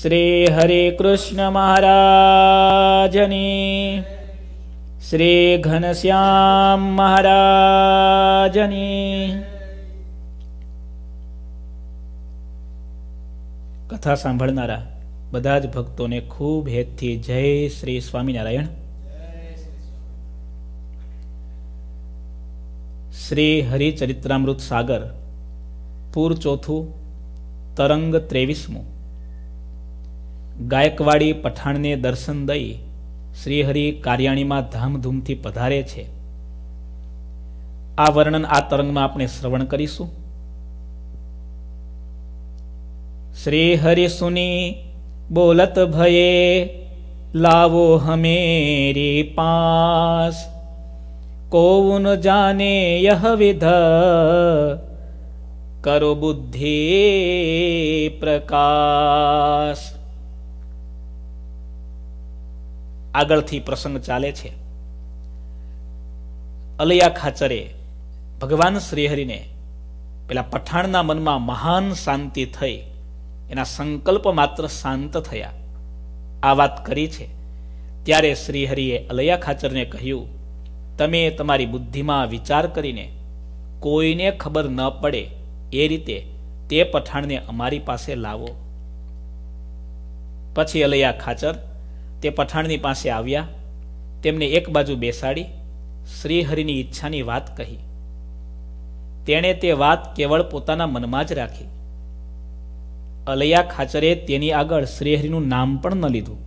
શ્રી હરે કૃષ્ણ મહારાજની શ્રી ઘનશ્યામ મહારાજની કથા સાંભળનારા બધા જ ભક્તોને ખૂબ હેતથી જય શ્રી સ્વામિનારાયણ શ્રી હરિચરિત્રામૃત સાગર પૂર ચોથું તરંગ ત્રેવીસમું ગાયકવાડી પઠાણને દર્શન દઈ શ્રીહરિ કાર્યાણીમાં ધામધૂમથી પધારે છે આ વર્ણન આ તરંગમાં આપણે શ્રવણ કરીશું શ્રી હરિ સુની બોલત ભયે લાવો હમેરી પાસ કોઉન જાને યહ વિધ કરો બુદ્ધિ પ્રકાશ આગળથી પ્રસંગ ચાલે છે અલૈયા ખાચરે ભગવાન શ્રીહરિને પેલા પઠાણના મનમાં મહાન શાંતિ થઈ એના સંકલ્પ માત્ર શાંત થયા આ વાત કરી છે ત્યારે શ્રીહરિએ અલૈયા ખાચરને કહ્યું તમે તમારી બુદ્ધિમાં વિચાર કરીને કોઈને ખબર ન પડે એ રીતે તે પઠાણને અમારી પાસે લાવો પછી અલૈયા ખાચર તે પઠાણની પાસે આવ્યા તેમને એક બાજુ બેસાડી શ્રીહરિની ઈચ્છાની વાત કહી તેણે તે વાત કેવળ પોતાના મનમાં જ રાખી અલૈયા ખાચરે તેની આગળ શ્રીહરિનું નામ પણ ન લીધું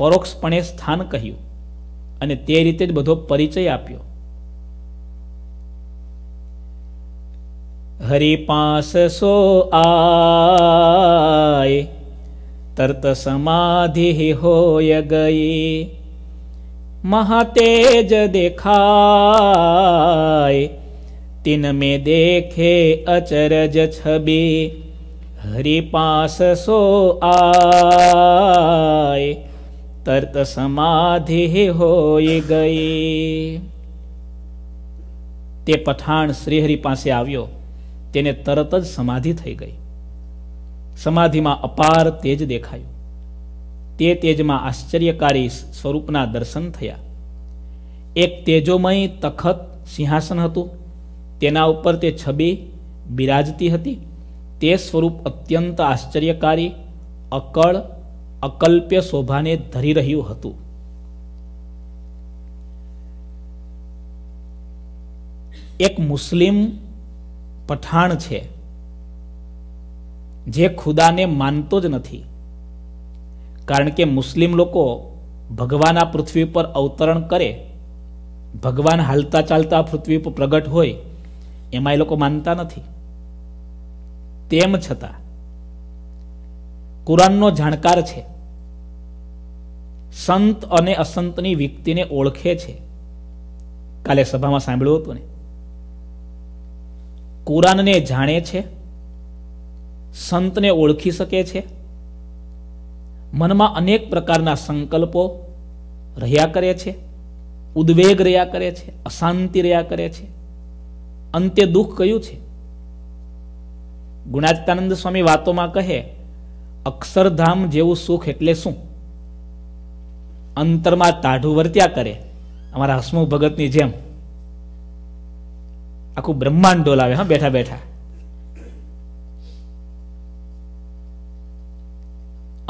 પરોક્ષપણે સ્થાન કહ્યું અને તે રીતે જ બધો પરિચય આપ્યો હરિ સો આય તર્ત સમાધિ હોય ગઈ મહાતેજ દેખાય તિન મેં દેખે અચરજ છબી હરિપાસ સો આય તર્ત સમાધિ હોય ગઈ તે પઠાણ શ્રીહરિ પાસે આવ્યો તેને તરત જ સમાધિ થઈ ગઈ સમાધિમાં અપાર તેજ દેખાયું તે તેજમાં આશ્ચર્યકારી સ્વરૂપના દર્શન થયા એક તેજોમય તખત સિંહાસન હતું તેના ઉપર તે છબી બિરાજતી હતી તે સ્વરૂપ અત્યંત આશ્ચર્યકારી અકળ અકલ્પ્ય શોભાને ધરી રહ્યું હતું એક મુસ્લિમ પઠાણ છે જે ખુદાને માનતો જ નથી કારણ કે મુસ્લિમ લોકો ભગવાન આ પૃથ્વી પર અવતરણ કરે ભગવાન હાલતા ચાલતા પૃથ્વી પર પ્રગટ હોય એમાં એ લોકો માનતા નથી તેમ છતાં કુરાનનો જાણકાર છે સંત અને અસંતની વ્યક્તિને ઓળખે છે કાલે સભામાં સાંભળ્યું હતું ને કુરાનને જાણે છે સંતને ઓળખી શકે છે મનમાં અનેક પ્રકારના સંકલ્પો રહ્યા કરે છે ઉદ્વેગ રહ્યા કરે છે અશાંતિ રહ્યા કરે છે અંતે દુઃખ કયું છે ગુણાત્યાનંદ સ્વામી વાતોમાં કહે અક્ષરધામ જેવું સુખ એટલે શું અંતરમાં તાઢું વર્ત્યા કરે અમારા હસમુખ ભગતની જેમ આખું બ્રહ્માંડ ડોલાવે હા બેઠા બેઠા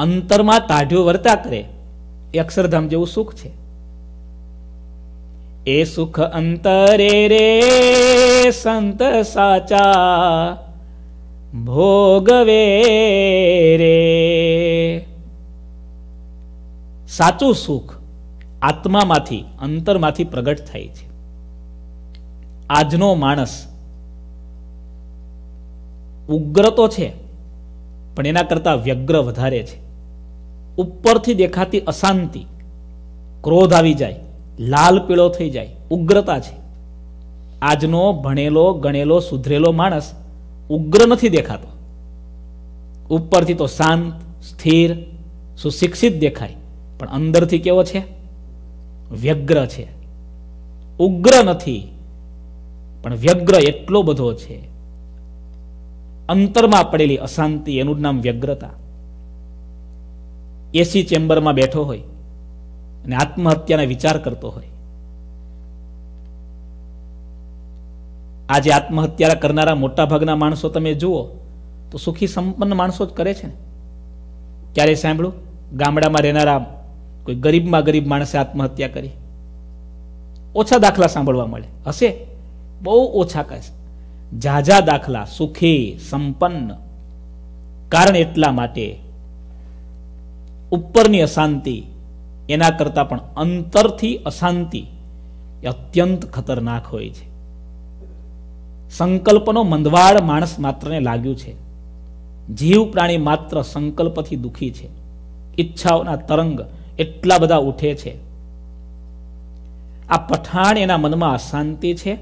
અંતરમાં તાઢ્યો વર્તા કરે એ અક્ષરધામ જેવું સુખ છે એ સુખ અંતરે રે સંત સાચા ભોગવે રે સાચું સુખ આત્મામાંથી અંતરમાંથી પ્રગટ થાય છે આજનો માણસ ઉગ્ર તો છે પણ એના કરતાં વ્યગ્ર વધારે છે ઉપરથી દેખાતી અશાંતિ ક્રોધ આવી જાય લાલ પીળો થઈ જાય ઉગ્રતા છે આજનો ભણેલો ગણેલો સુધરેલો માણસ ઉગ્ર નથી દેખાતો ઉપરથી તો શાંત સ્થિર સુશિક્ષિત દેખાય પણ અંદરથી કેવો છે વ્યગ્ર છે ઉગ્ર નથી પણ વ્યગ્ર એટલો બધો છે અંતરમાં પડેલી અશાંતિ એનું જ નામ વ્યગ્રતા એસી ચેમ્બરમાં બેઠો હોય અને આત્મહત્યાના વિચાર કરતો હોય આજે આત્મહત્યા કરનારા મોટાભાગના માણસો તમે જુઓ તો સુખી સંપન્ન માણસો જ કરે છે ને ક્યારે સાંભળ્યું ગામડામાં રહેનારા કોઈ ગરીબમાં ગરીબ માણસે આત્મહત્યા કરી ઓછા દાખલા સાંભળવા મળે હશે બહુ ઓછા કહેશે ઝાઝા દાખલા સુખી સંપન્ન કારણ એટલા માટે ઉપરની અશાંતિ એના કરતાં પણ અંતરથી અશાંતિ એ અત્યંત ખતરનાક હોય છે સંકલ્પનો મંદવાળ માણસ માત્રને લાગ્યું છે જીવ પ્રાણી માત્ર સંકલ્પથી દુઃખી છે ઈચ્છાઓના તરંગ એટલા બધા ઉઠે છે આ પઠાણ એના મનમાં અશાંતિ છે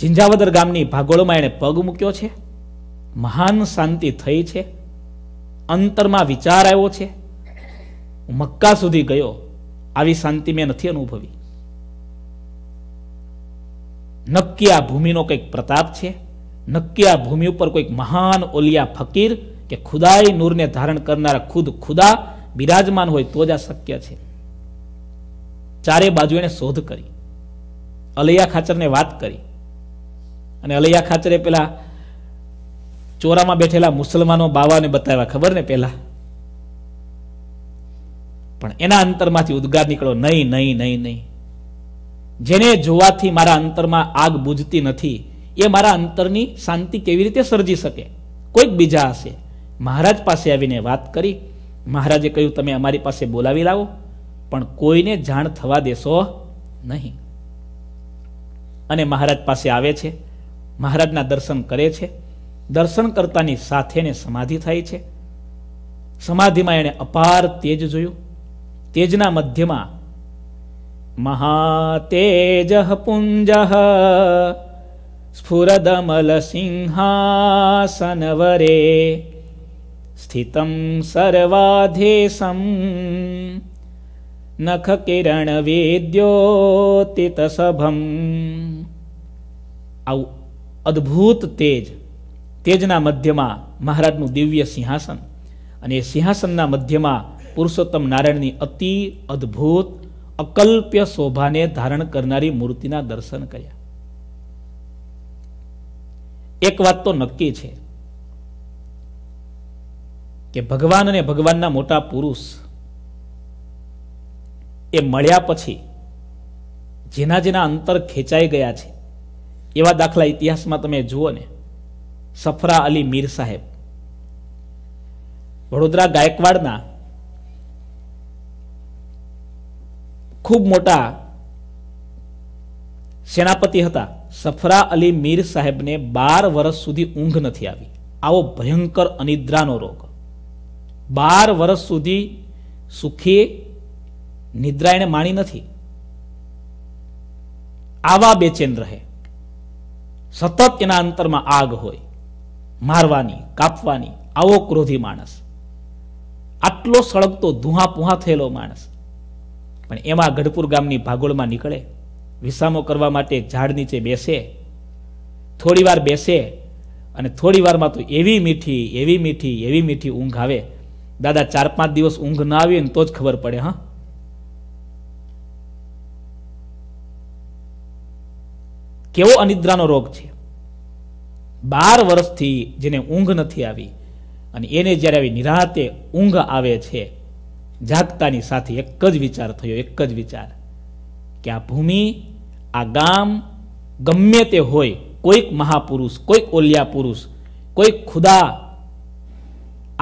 ઝિંઝાવદર ગામની ભાગોળમાં એણે પગ મૂક્યો છે મહાન શાંતિ થઈ છે અંતરમાં વિચાર આવ્યો છે મક્કા સુધી ગયો આવી શાંતિ મેં નથી અનુભવી નક્કી આ ભૂમિનો કંઈક પ્રતાપ છે નક્કી આ ભૂમિ ઉપર કોઈક મહાન ઓલિયા ફકીર કે ખુદાઈ નૂરને ધારણ કરનારા ખુદ ખુદા બિરાજમાન હોય તો જ આ શક્ય છે ચારે બાજુ એને શોધ કરી અલૈયા ખાચરને વાત કરી અને અલૈયા ખાચરે પેલા ચોરામાં બેઠેલા મુસલમાનો બાવાને બતાવ્યા ખબર ને પહેલા પણ એના અંતરમાંથી ઉદ્ગાર નીકળો નહીં નહીં નહીં નહીં જેને જોવાથી મારા અંતરમાં આગ બુજતી નથી એ મારા અંતરની શાંતિ કેવી રીતે સર્જી શકે કોઈક બીજા હશે મહારાજ પાસે આવીને વાત કરી મહારાજે કહ્યું તમે અમારી પાસે બોલાવી લાવો પણ કોઈને જાણ થવા દેશો નહીં અને મહારાજ પાસે આવે છે મહારાજના દર્શન કરે છે દર્શન કરતાની સાથે એને સમાધિ થાય છે સમાધિમાં એણે અપાર તેજ જોયું તેજના મધ્યમાં મહાતેજ પુંજ સ્ફુરદમલ સિંહાસનવરે સ્થિતમ સર્વાધેશમ નખ કિરણ વેદ્યોતિત સભમ આવું અદ્ભુત તેજ તેજના મધ્યમાં મહારાજનું દિવ્ય સિંહાસન અને સિંહાસનના મધ્યમાં પુરુષોત્તમ નારાયણની અતિ અદ્ભુત અકલ્પ્ય શોભાને ધારણ કરનારી મૂર્તિના દર્શન કર્યા એક વાત તો નક્કી છે કે ભગવાન અને ભગવાનના મોટા પુરુષ એ મળ્યા પછી જેના જેના અંતર ખેંચાઈ ગયા છે એવા દાખલા ઇતિહાસમાં તમે જુઓ ને સફરા અલી મીર સાહેબ વડોદરા ગાયકવાડના ખૂબ મોટા સેનાપતિ હતા સફરા અલી મીર સાહેબને બાર વર્ષ સુધી ઊંઘ નથી આવી આવો ભયંકર અનિદ્રાનો રોગ બાર વર્ષ સુધી સુખી નિદ્રા એણે માણી નથી આવા બેચેન રહે સતત એના અંતરમાં આગ હોય મારવાની કાપવાની આવો ક્રોધી માણસ આટલો સળગતો ધુહા પુહા થયેલો માણસ પણ એમાં ગઢપુર ગામની ભાગોળમાં નીકળે વિસામો કરવા માટે ઝાડ નીચે બેસે થોડીવાર બેસે અને થોડી વારમાં તો એવી મીઠી એવી મીઠી એવી મીઠી ઊંઘ આવે દાદા ચાર પાંચ દિવસ ઊંઘ ના આવી ને તો જ ખબર પડે હા કેવો અનિદ્રાનો રોગ છે બાર વર્ષથી જેને ઊંઘ નથી આવી અને એને જ્યારે આવી નિરાતે ઊંઘ આવે છે જાગતાની સાથે એક જ વિચાર થયો એક જ વિચાર કે આ ભૂમિ આ ગામ ગમે તે હોય કોઈક મહાપુરુષ કોઈક ઓલિયા પુરુષ કોઈક ખુદા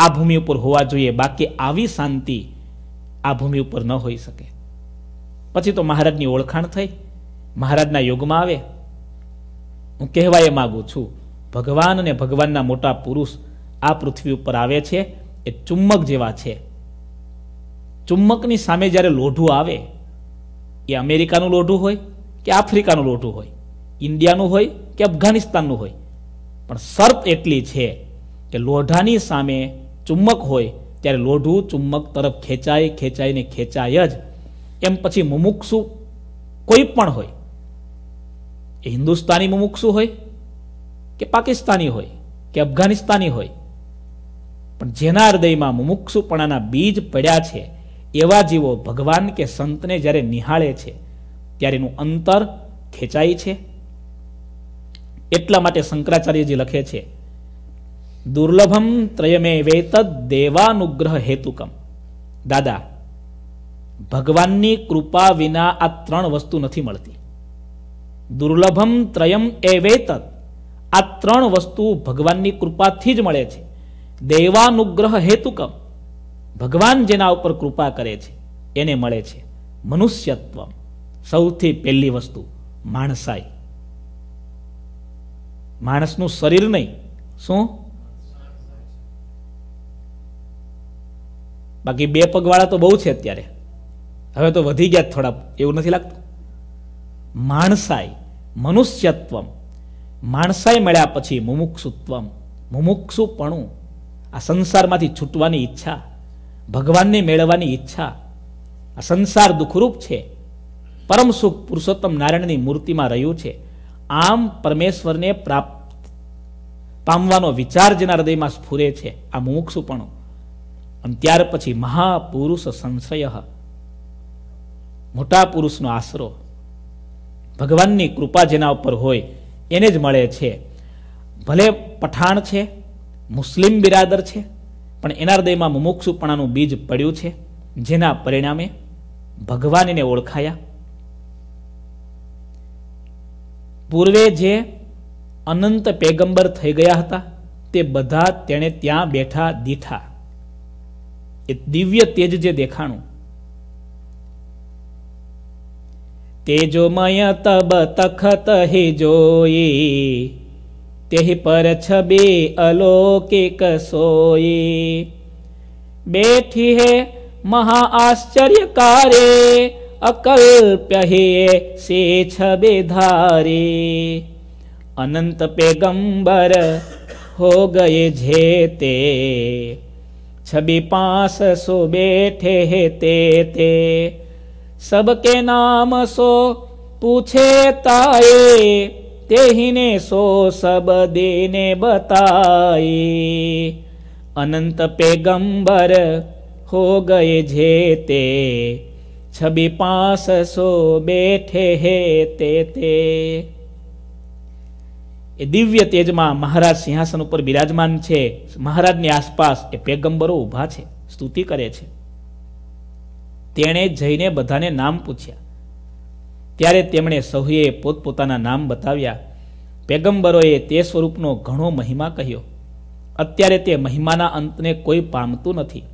આ ભૂમિ ઉપર હોવા જોઈએ બાકી આવી શાંતિ આ ભૂમિ ઉપર ન હોઈ શકે પછી તો મહારાજની ઓળખાણ થઈ મહારાજના યોગમાં આવે હું કહેવા એ માગું છું ભગવાન અને ભગવાનના મોટા પુરુષ આ પૃથ્વી ઉપર આવે છે એ ચુંબક જેવા છે ચુંબકની સામે જ્યારે લોઢું આવે એ અમેરિકાનું લોઢું હોય કે આફ્રિકાનું લોઢું હોય ઇન્ડિયાનું હોય કે અફઘાનિસ્તાનનું હોય પણ શરત એટલી છે કે લોઢાની સામે ચુંબક હોય ત્યારે લોઢું ચુંબક તરફ ખેંચાય ખેંચાય ને ખેંચાય જ એમ પછી મુમુક્ષુ કોઈ પણ હોય એ હિન્દુસ્તાની મુમુક્ષુ હોય કે પાકિસ્તાની હોય કે અફઘાનિસ્તાની હોય પણ જેના હૃદયમાં મુમુક્ષુપણાના બીજ પડ્યા છે એવા જીવો ભગવાન કે સંતને જ્યારે નિહાળે છે ત્યારે એનું અંતર ખેંચાય છે એટલા માટે શંકરાચાર્યજી લખે છે દુર્લભમ ત્રયમે વેતદ દેવાનુગ્રહ હેતુકમ દાદા ભગવાનની કૃપા વિના આ ત્રણ વસ્તુ નથી મળતી દુર્લભમ ત્રયમ એ વેતત આ ત્રણ વસ્તુ ભગવાનની કૃપાથી જ મળે છે દૈવાનુગ્રહ હેતુકમ ભગવાન જેના ઉપર કૃપા કરે છે એને મળે છે મનુષ્યત્વ સૌથી પહેલી વસ્તુ માણસાઈ માણસનું શરીર નહીં શું બાકી બે પગવાળા તો બહુ છે અત્યારે હવે તો વધી ગયા થોડા એવું નથી લાગતું માણસાઈ મનુષ્યત્વમ માણસાઈ મળ્યા પછી મુમુક્ષુત્વમ મુમુક્ષુપણું આ સંસારમાંથી છૂટવાની ઈચ્છા ભગવાનને મેળવવાની ઈચ્છા આ સંસાર દુઃખરૂપ છે પરમ સુખ પુરુષોત્તમ નારાયણની મૂર્તિમાં રહ્યું છે આમ પરમેશ્વરને પ્રાપ્ત પામવાનો વિચાર જેના હૃદયમાં સ્ફુરે છે આ મુમુક્ષુપણું અને ત્યાર પછી મહાપુરુષ સંશય મોટા પુરુષનો આશરો ભગવાનની કૃપા જેના ઉપર હોય એને જ મળે છે ભલે પઠાણ છે મુસ્લિમ બિરાદર છે પણ એના હૃદયમાં મુમુક્ષુપણાનું બીજ પડ્યું છે જેના પરિણામે ભગવાનને ઓળખાયા પૂર્વે જે અનંત પેગંબર થઈ ગયા હતા તે બધા તેણે ત્યાં બેઠા દીઠા એ દિવ્ય તેજ જે દેખાણું तेजोमय तब तखत ही जोई ते पर छबे अलौकिक सोई बैठी है महा आश्चर्य कार्य अकल्प्य है से छबे धारे अनंत गंबर हो गए झेते छबी पास सो बैठे ते, ते सबके नाम सो पूछे ताए तेहिने सो सब देने बताए अनंत पैगंबर हो गए जेते छबी पांच सो बैठे हे ते તે એ દિવ્ય તેજમાં મહારાજ સિંહાસન ઉપર બિરાજમાન છે મહારાજની આસપાસ એ પેગંબરો ઊભા છે સ્તુતિ કરે છે તેણે જઈને બધાને નામ પૂછ્યા ત્યારે તેમણે સહુએ પોતપોતાના નામ બતાવ્યા પેગંબરોએ તે સ્વરૂપનો ઘણો મહિમા કહ્યો અત્યારે તે મહિમાના અંતને કોઈ પામતું નથી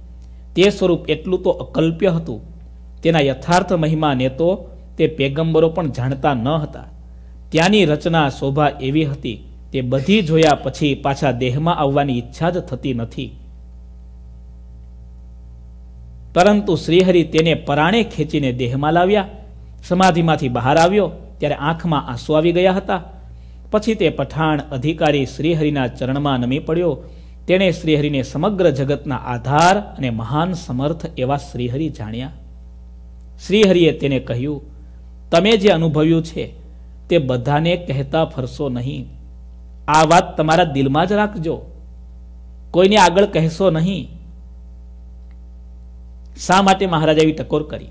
તે સ્વરૂપ એટલું તો અકલ્પ્ય હતું તેના યથાર્થ મહિમાને તો તે પેગમ્બરો પણ જાણતા ન હતા ત્યાંની રચના શોભા એવી હતી તે બધી જોયા પછી પાછા દેહમાં આવવાની ઈચ્છા જ થતી નથી પરંતુ શ્રીહરિ તેને પરાણે ખેંચીને દેહમાં લાવ્યા સમાધિમાંથી બહાર આવ્યો ત્યારે આંખમાં આંસુ આવી ગયા હતા પછી તે પઠાણ અધિકારી શ્રીહરિના ચરણમાં નમી પડ્યો તેણે શ્રીહરિને સમગ્ર જગતના આધાર અને મહાન સમર્થ એવા શ્રીહરિ જાણ્યા શ્રીહરિએ તેને કહ્યું તમે જે અનુભવ્યું છે તે બધાને કહેતા ફરશો નહીં આ વાત તમારા દિલમાં જ રાખજો કોઈને આગળ કહેશો નહીં શા માટે મહારાજા એવી ટકોર કરી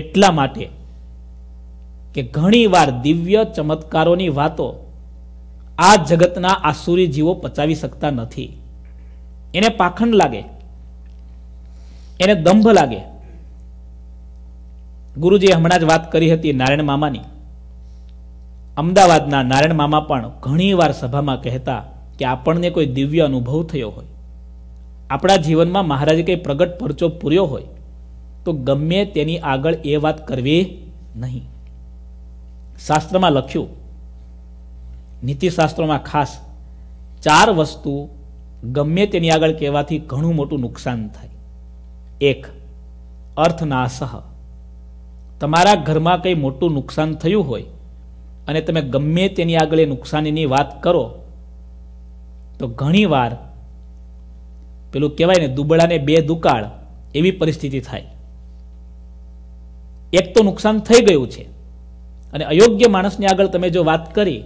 એટલા માટે કે ઘણી વાર દિવ્ય ચમત્કારોની વાતો આ જગતના આસુરી જીવો પચાવી શકતા નથી એને પાખંડ લાગે એને દંભ લાગે ગુરુજીએ હમણાં જ વાત કરી હતી નારાયણ મામાની અમદાવાદના નારાયણ મામા પણ ઘણી વાર સભામાં કહેતા કે આપણને કોઈ દિવ્ય અનુભવ થયો હોય આપણા જીવનમાં મહારાજે કંઈ પ્રગટ પરચો પૂર્યો હોય તો ગમે તેની આગળ એ વાત કરવી નહીં શાસ્ત્રમાં લખ્યું નીતિશાસ્ત્રોમાં ખાસ ચાર વસ્તુ ગમે તેની આગળ કહેવાથી ઘણું મોટું નુકસાન થાય એક અર્થનાશ તમારા ઘરમાં કંઈ મોટું નુકસાન થયું હોય અને તમે ગમે તેની આગળ એ નુકસાનીની વાત કરો તો ઘણીવાર પેલું કહેવાય ને દુબળાને બે દુકાળ એવી પરિસ્થિતિ થાય એક તો નુકસાન થઈ ગયું છે અને અયોગ્ય માણસને આગળ તમે જો વાત કરી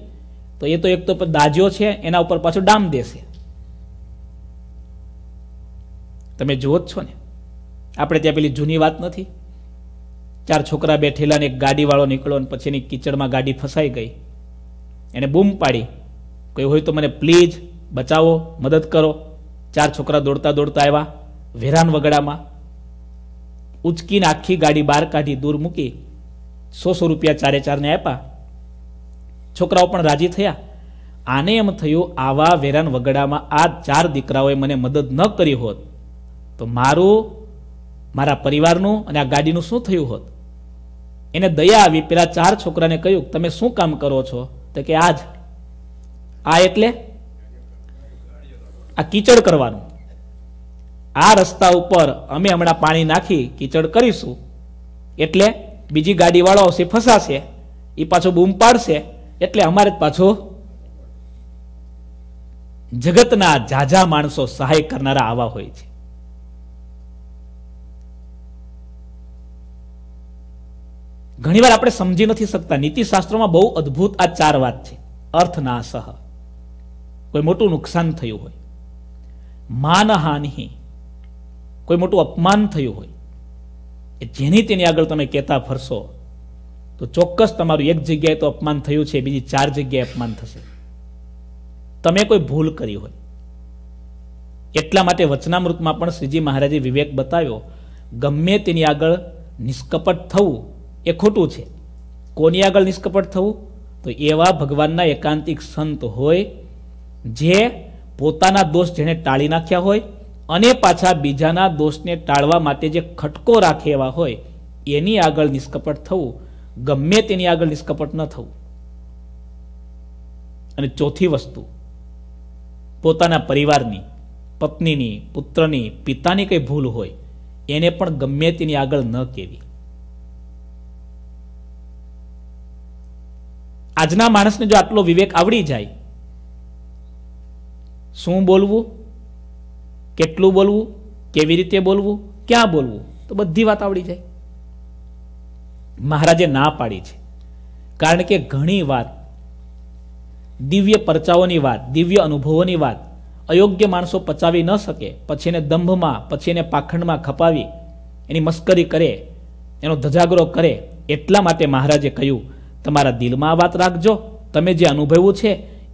તો એ તો એક તો દાજ્યો છે એના ઉપર પાછો ડામ દેશે તમે જુઓ જ છો ને આપણે ત્યાં પેલી જૂની વાત નથી ચાર છોકરા બેઠેલા ને એક ગાડીવાળો નીકળ્યો અને પછી એની કીચડમાં ગાડી ફસાઈ ગઈ એને બૂમ પાડી કોઈ હોય તો મને પ્લીઝ બચાવો મદદ કરો ચાર છોકરા દોડતા દોડતા આવ્યા વેરાન વગડામાં ઉચકીને આખી ગાડી બહાર કાઢી દૂર મૂકી સો સો રૂપિયા ચારે ચારને આપ્યા છોકરાઓ પણ રાજી થયા આને એમ થયું આવા વેરાન વગડામાં આ ચાર દીકરાઓએ મને મદદ ન કરી હોત તો મારું મારા પરિવારનું અને આ ગાડીનું શું થયું હોત એને દયા આવી પેલા ચાર છોકરાને કહ્યું તમે શું કામ કરો છો તો કે આજ આ એટલે આ કીચડ કરવાનું આ રસ્તા ઉપર અમે હમણાં પાણી નાખી કીચડ કરીશું એટલે બીજી ગાડીવાળો આવશે ફસાશે એ પાછો બૂમ પાડશે એટલે અમારે જ પાછો જગતના ઝાઝા માણસો સહાય કરનારા આવા હોય છે ઘણીવાર આપણે સમજી નથી શકતા નીતિશાસ્ત્રોમાં બહુ અદ્ભુત આ ચાર વાત છે અર્થના સહ કોઈ મોટું નુકસાન થયું હોય માનહાનિ કોઈ મોટું અપમાન થયું હોય એ જેની તેની આગળ તમે કહેતા ફરશો તો ચોક્કસ તમારું એક જગ્યાએ તો અપમાન થયું છે બીજી ચાર જગ્યાએ અપમાન થશે તમે કોઈ ભૂલ કરી હોય એટલા માટે વચનામૃતમાં પણ શ્રીજી મહારાજે વિવેક બતાવ્યો ગમે તેની આગળ નિષ્કપટ થવું એ ખોટું છે કોની આગળ નિષ્કપટ થવું તો એવા ભગવાનના એકાંતિક સંત હોય જે પોતાના દોષ જેને ટાળી નાખ્યા હોય અને પાછા બીજાના દોષને ટાળવા માટે જે ખટકો રાખે એવા હોય એની આગળ નિષ્કપટ થવું ગમે તેની આગળ નિષ્કપટ ન થવું અને ચોથી વસ્તુ પોતાના પરિવારની પત્નીની પુત્રની પિતાની કંઈ ભૂલ હોય એને પણ ગમે તેની આગળ ન કહેવી આજના માણસને જો આટલો વિવેક આવડી જાય શું બોલવું કેટલું બોલવું કેવી રીતે બોલવું ક્યાં બોલવું તો બધી વાત આવડી જાય મહારાજે ના પાડી છે કારણ કે ઘણી વાત દિવ્ય પરચાઓની વાત દિવ્ય અનુભવોની વાત અયોગ્ય માણસો પચાવી ન શકે પછી એને દંભમાં પછી એને પાખંડમાં ખપાવી એની મસ્કરી કરે એનો ધજાગરો કરે એટલા માટે મહારાજે કહ્યું તમારા દિલમાં આ વાત રાખજો તમે જે અનુભવ્યું છે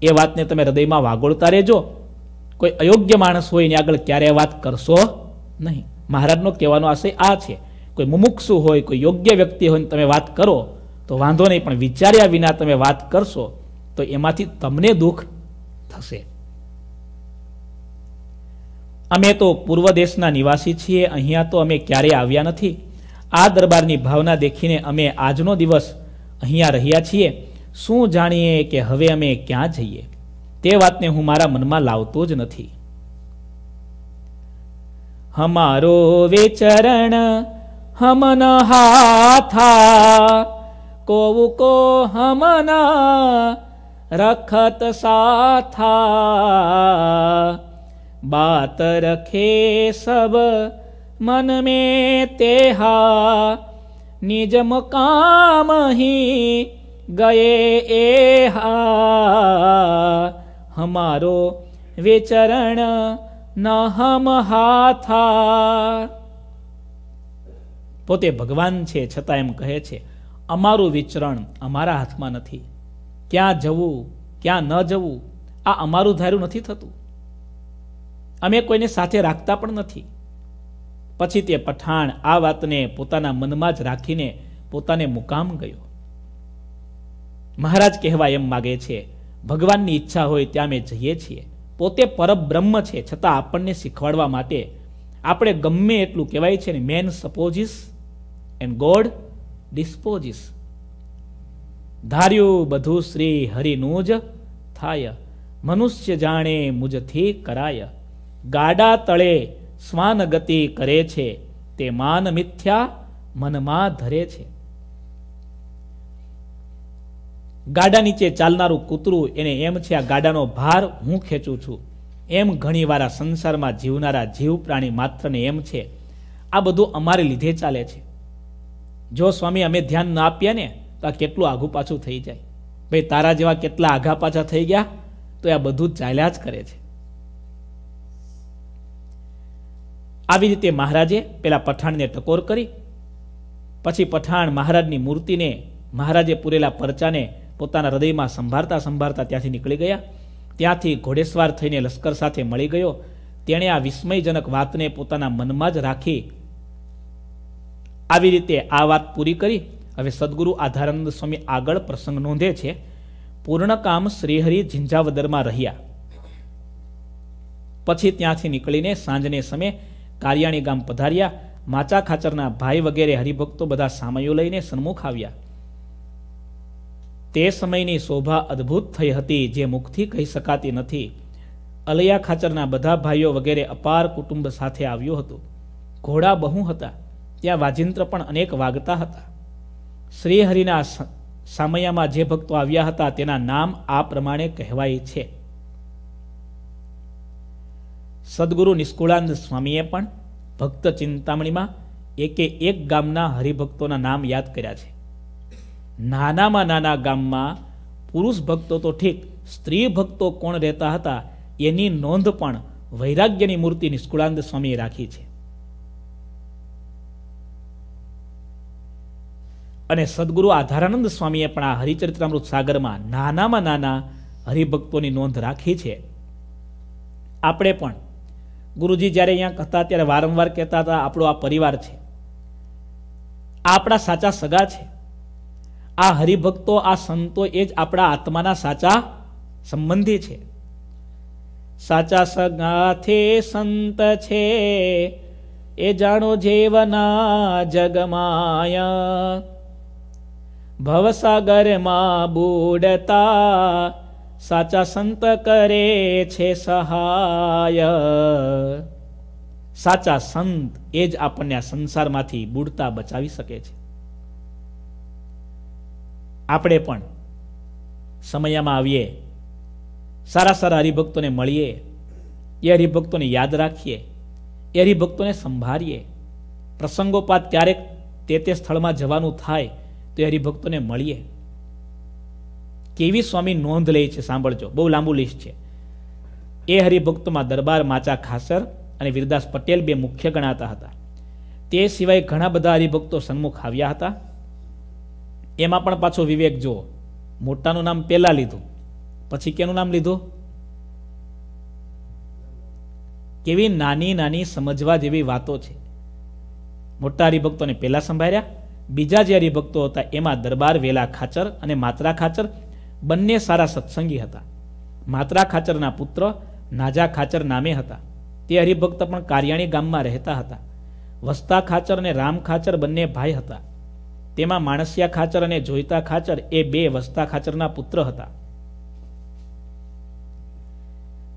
એ વાતને તમે હૃદયમાં વાગોળતા રહેજો કોઈ અયોગ્ય માણસ હોય એની આગળ ક્યારેય વાત કરશો નહીં મહારાજનો કહેવાનો આશય આ છે કોઈ મુમુક્ષુ હોય કોઈ યોગ્ય વ્યક્તિ હોય તમે વાત કરો તો વાંધો નહીં પણ વિચાર્યા વિના તમે વાત કરશો તો એમાંથી તમને દુઃખ થશે અમે તો પૂર્વ દેશના નિવાસી છીએ અહીંયા તો અમે ક્યારેય આવ્યા નથી આ દરબારની ભાવના દેખીને અમે આજનો દિવસ અહીંયા રહ્યા છીએ શું જાણીએ કે હવે અમે ક્યાં જઈએ તે વાતને હું મારા મનમાં લાવતો જ નથી હમારો વેચરણ હમન હાથા કોવ કો હમન રખત સાથા બાત રખે સબ મન મે તેહા નિજ મકામ ગયે એહા હમારો वे चरण હમ હાથા પોતે ભગવાન છે છતાં એમ કહે છે અમારું વિચરણ અમારા હાથમાં નથી ક્યાં જવું ક્યાં ન જવું આ અમારું ધાર્યું નથી થતું અમે કોઈને સાથે રાખતા પણ નથી પછી તે પઠાણ આ વાતને પોતાના મનમાં જ રાખીને પોતાને મુકામ ગયો મહારાજ કહેવા એમ માગે છે ભગવાનની ઈચ્છા હોય ત્યાં અમે જઈએ છીએ પોતે પરબ્રહ્મ છે છતાં આપણને શીખવાડવા માટે આપણે ગમે એટલું કહેવાય છે ને man supposes and God disposes ધાર્યું બધું શ્રી હરિનું જ થાય મનુષ્ય જાણે મુજથી કરાય ગાડા તળે સ્વાન ગતિ કરે છે તે માન મિથ્યા મનમાં ધરે છે ગાડા નીચે ચાલનારું કૂતરું એને એમ છે આ ગાડાનો ભાર હું ખેંચું છું એમ ઘણીવાર આ સંસારમાં જીવનારા જીવ પ્રાણી માત્રને એમ છે આ બધું અમારે લીધે ચાલે છે જો સ્વામી અમે ધ્યાન ના આપીએ ને તો આ કેટલું આઘું પાછું થઈ જાય ભાઈ તારા જેવા કેટલા આઘા પાછા થઈ ગયા તો આ બધું ચાલ્યા જ કરે છે આવી રીતે મહારાજે પેલા પઠાણને ટકોર કરી પછી પઠાણ મહારાજની મૂર્તિને મહારાજે પૂરેલા પરચાને પોતાના હૃદયમાં સંભાળતા સંભાળતા ત્યાંથી નીકળી ગયા ત્યાંથી ઘોડેસવાર થઈને લશ્કર સાથે મળી ગયો તેણે આ વિસ્મયજનક વાતને પોતાના મનમાં જ રાખી આવી રીતે આ વાત પૂરી કરી હવે સદગુરુ આધારાનંદ સ્વામી આગળ પ્રસંગ નોંધે છે પૂર્ણ કામ શ્રીહરિ ઝિંઝાવદરમાં રહ્યા પછી ત્યાંથી નીકળીને સાંજને સમયે કારિયાણી ગામ પધાર્યા માચા ખાચરના ભાઈ વગેરે હરિભક્તો બધા સામયો લઈને સન્મુખ આવ્યા તે સમયની શોભા અદ્ભુત થઈ હતી જે મુખથી કહી શકાતી નથી અલૈયા ખાચરના બધા ભાઈઓ વગેરે અપાર કુટુંબ સાથે આવ્યું હતું ઘોડા બહુ હતા ત્યાં વાજિંત્ર પણ અનેક વાગતા હતા શ્રીહરિના સામયામાં જે ભક્તો આવ્યા હતા તેના નામ આ પ્રમાણે કહેવાય છે સદગુરુ નિષ્કુળાનંદ સ્વામીએ પણ ભક્ત ચિંતામણીમાં એકે એક ગામના હરિભક્તોના નામ યાદ કર્યા છે નાનામાં નાના ગામમાં પુરુષ ભક્તો તો ઠીક સ્ત્રી ભક્તો કોણ રહેતા હતા એની નોંધ પણ વૈરાગ્યની મૂર્તિ નિષ્કુળાનંદ સ્વામીએ રાખી છે અને સદગુરુ આધારાનંદ સ્વામીએ પણ આ હરિચરિત્રામૃત સાગરમાં નાનામાં નાના હરિભક્તોની નોંધ રાખી છે આપણે પણ ગુરુજી જ્યારે અહીંયા હતા ત્યારે વારંવાર કહેતા હતા આપણો આ પરિવાર છે આપણા સાચા સગા છે આ હરિભક્તો આ સંતો એ જ આપણા આત્માના સાચા સંબંધી છે સાચા સગાથે સંત છે એ જાણો જેવના જગમાય ભવસાગરમાં બુડતા સાચા સંત કરે છે સહાય સાચા સંત એ જ આપણને આ સંસારમાંથી બુડતા બચાવી શકે છે આપણે પણ સમયમાં આવીએ સારા સારા હરિભક્તોને મળીએ એ હરિભક્તોને યાદ રાખીએ એ હરિભક્તોને સંભાળીએ પ્રસંગોપાત ક્યારેક તે તે સ્થળમાં જવાનું થાય તો એ હરિભક્તોને મળીએ કેવી સ્વામી નોંધ લે છે સાંભળજો બહુ લાંબુ લિસ્ટ છે એ હરિભક્તોમાં દરબાર માચા ખાસર અને વિરદાસ પટેલ બે મુખ્ય ગણાતા હતા તે સિવાય ઘણા બધા હરિભક્તો સન્મુખ આવ્યા હતા એમાં પણ પાછો વિવેક જુઓ મોટાનું નામ પહેલાં લીધું પછી કેનું નામ લીધું કેવી નાની નાની સમજવા જેવી વાતો છે મોટા હરિભક્તોને પહેલાં સંભાળ્યા બીજા જે હરિભક્તો હતા એમાં દરબાર વેલા ખાચર અને માત્રા ખાચર બંને સારા સત્સંગી હતા માત્રા ખાચરના પુત્ર નાજા ખાચર નામે હતા તે હરિભક્ત પણ કારિયાણી ગામમાં રહેતા હતા વસ્તા ખાચર અને રામ ખાચર બંને ભાઈ હતા તેમાં માણસિયા ખાચર અને જોઈતા ખાચર એ બે વસતા ખાચરના પુત્ર હતા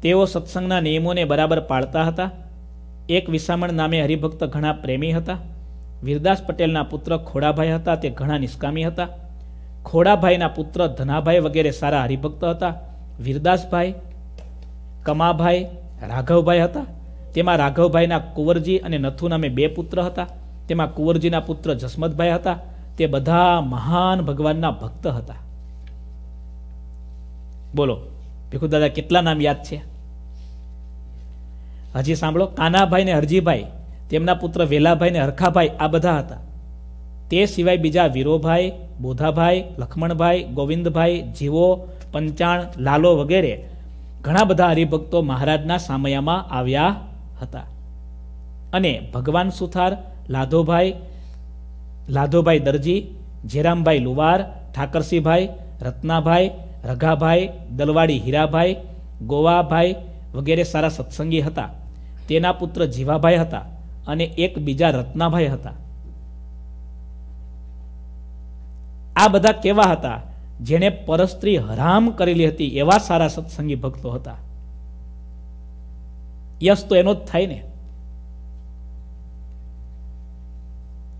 તેઓ સત્સંગના નિયમોને બરાબર પાળતા હતા એક વિસામણ નામે હરિભક્ત ઘણા પ્રેમી હતા વિરદાસ પટેલના પુત્ર ખોડાભાઈ હતા તે ઘણા નિષ્કામી હતા ખોડાભાઈના પુત્ર ધનાભાઈ વગેરે સારા હરિભક્ત હતા વિરદાસભાઈ કમાભાઈ રાઘવભાઈ હતા તેમાં રાઘવભાઈના કુંવરજી અને નથુ નામે બે પુત્ર હતા તેમાં કુંવરજીના પુત્ર જસમતભાઈ હતા તે બધા મહાન ભગવાનના ભક્ત હતા બોલો ભીખુ દાદા કેટલા નામ યાદ છે હજી સાંભળો કાનાભાઈ ને હરજીભાઈ તેમના પુત્ર વેલાભાઈ ને હરખાભાઈ આ બધા હતા તે સિવાય બીજા વીરોભાઈ બોધાભાઈ લખમણભાઈ ગોવિંદભાઈ જીવો પંચાણ લાલો વગેરે ઘણા બધા હરિભક્તો મહારાજના સામયામાં આવ્યા હતા અને ભગવાન સુથાર લાધોભાઈ લાધોભાઈ દરજી જેરામભાઈ લુવાર ઠાકરસિંહભાઈ રત્નાભાઈ રઘાભાઈ દલવાડી હીરાભાઈ ગોવાભાઈ વગેરે સારા સત્સંગી હતા તેના પુત્ર જીવાભાઈ હતા અને એક બીજા રત્નાભાઈ હતા આ બધા કેવા હતા જેણે પરસ્ત્રી હરામ કરેલી હતી એવા સારા સત્સંગી ભક્તો હતા યશ તો એનો જ થાય ને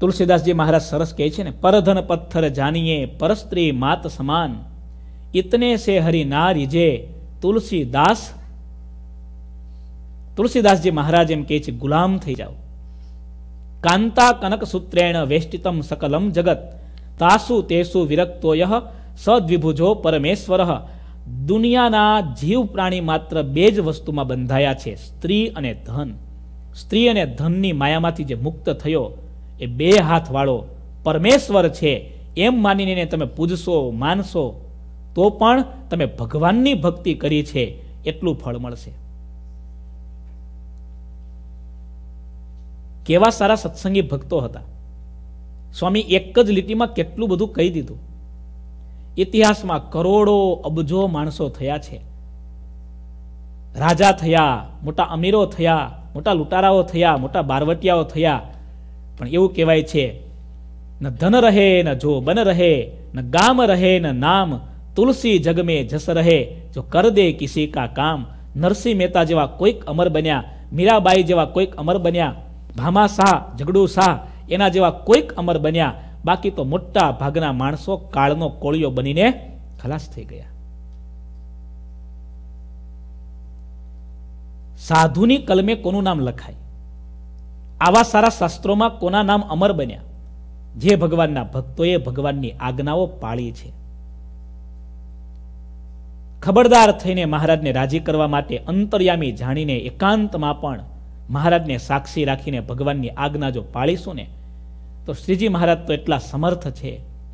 તુલસીદાસજી મહારાજ સરસ કહે છે ને પરધન પથ્થર જાનીએ પરસ્ત્રી માત સમાન ઇતને સે હરી ના રીજે તુલસીદાસ તુલસીદાસજી મહારાજ એમ કહે છે ગુલામ થઈ જાઓ કાંતા કનક સૂત્રેણ વેષ્ટિતમ સકલમ જગત તાસુ તેસુ વિરક્તોય સદ્વિભુજો પરમેશ્વર દુનિયાના જીવ પ્રાણી માત્ર બે જ વસ્તુમાં બંધાયા છે સ્ત્રી અને ધન સ્ત્રી અને ધનની માયામાંથી જે મુક્ત થયો એ બે હાથવાળો પરમેશ્વર છે એમ માનીને તમે પૂજશો માનશો તો પણ તમે ભગવાનની ભક્તિ કરી છે એટલું ફળ મળશે કેવા સારા સત્સંગી ભક્તો હતા સ્વામી એક જ લીટીમાં કેટલું બધું કહી દીધું ઇતિહાસમાં કરોડો અબજો માણસો થયા છે રાજા થયા મોટા અમીરો થયા મોટા લૂંટારાઓ થયા મોટા બારવટિયાઓ થયા પણ એવું કહેવાય છે ન ધન રહે ન જો બન રહે ન ગામ રહે ન નામ તુલસી જગમે જસ રહે જો કર દે કિસી કા કામ નરસિંહ મહેતા જેવા કોઈક અમર બન્યા મીરાબાઈ જેવા કોઈક અમર બન્યા ભામા શાહ ઝગડુ શાહ એના જેવા કોઈક અમર બન્યા બાકી તો મોટા ભાગના માણસો કાળનો કોળિયો બનીને ખલાસ થઈ ગયા સાધુની કલમે કોનું નામ લખાય આવા સારા શાસ્ત્રોમાં કોના નામ અમર બન્યા જે ભગવાનના ભક્તોએ ભગવાનની આજ્ઞાઓ પાળી છે ખબરદાર થઈને મહારાજને રાજી કરવા માટે અંતર્યામી જાણીને એકાંતમાં પણ મહારાજને સાક્ષી રાખીને ભગવાનની આજ્ઞા જો પાળીશું ને તો શ્રીજી મહારાજ તો એટલા સમર્થ છે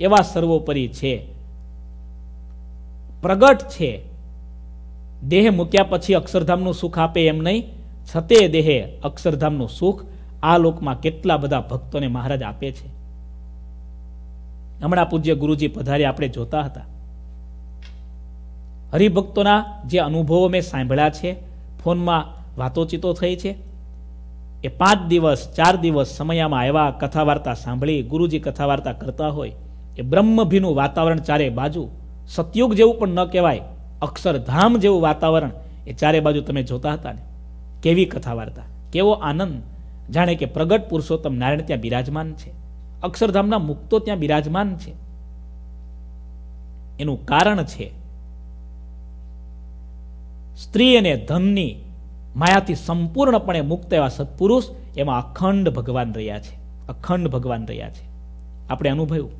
એવા સર્વોપરી છે પ્રગટ છે દેહ મૂક્યા પછી અક્ષરધામનું સુખ આપે એમ નહીં છતે દેહે અક્ષરધામનું સુખ આ લોકમાં કેટલા બધા ભક્તોને મહારાજ આપે છે હમણાં પૂજ્ય ગુરુજી પધારે આપણે જોતા હતા હરિભક્તોના જે અનુભવો મેં સાંભળ્યા છે ફોનમાં વાતોચીતો થઈ છે એ પાંચ દિવસ ચાર દિવસ સમયમાં આવ્યા કથા વાર્તા સાંભળી ગુરુજી કથા વાર્તા કરતા હોય એ બ્રહ્મભીનું વાતાવરણ ચારે બાજુ સતયુગ જેવું પણ ન કહેવાય અક્ષરધામ જેવું વાતાવરણ એ ચારે બાજુ તમે જોતા હતા ને કેવી કથા વાર્તા કેવો આનંદ જાણે કે પ્રગટ પુરુષોત્તમ નારાયણ ત્યાં બિરાજમાન છે અક્ષરધામના મુક્તો ત્યાં બિરાજમાન છે એનું કારણ છે સ્ત્રી અને ધનની માયાથી સંપૂર્ણપણે મુક્ત એવા સત્પુરુષ એમાં અખંડ ભગવાન રહ્યા છે અખંડ ભગવાન રહ્યા છે આપણે અનુભવ્યું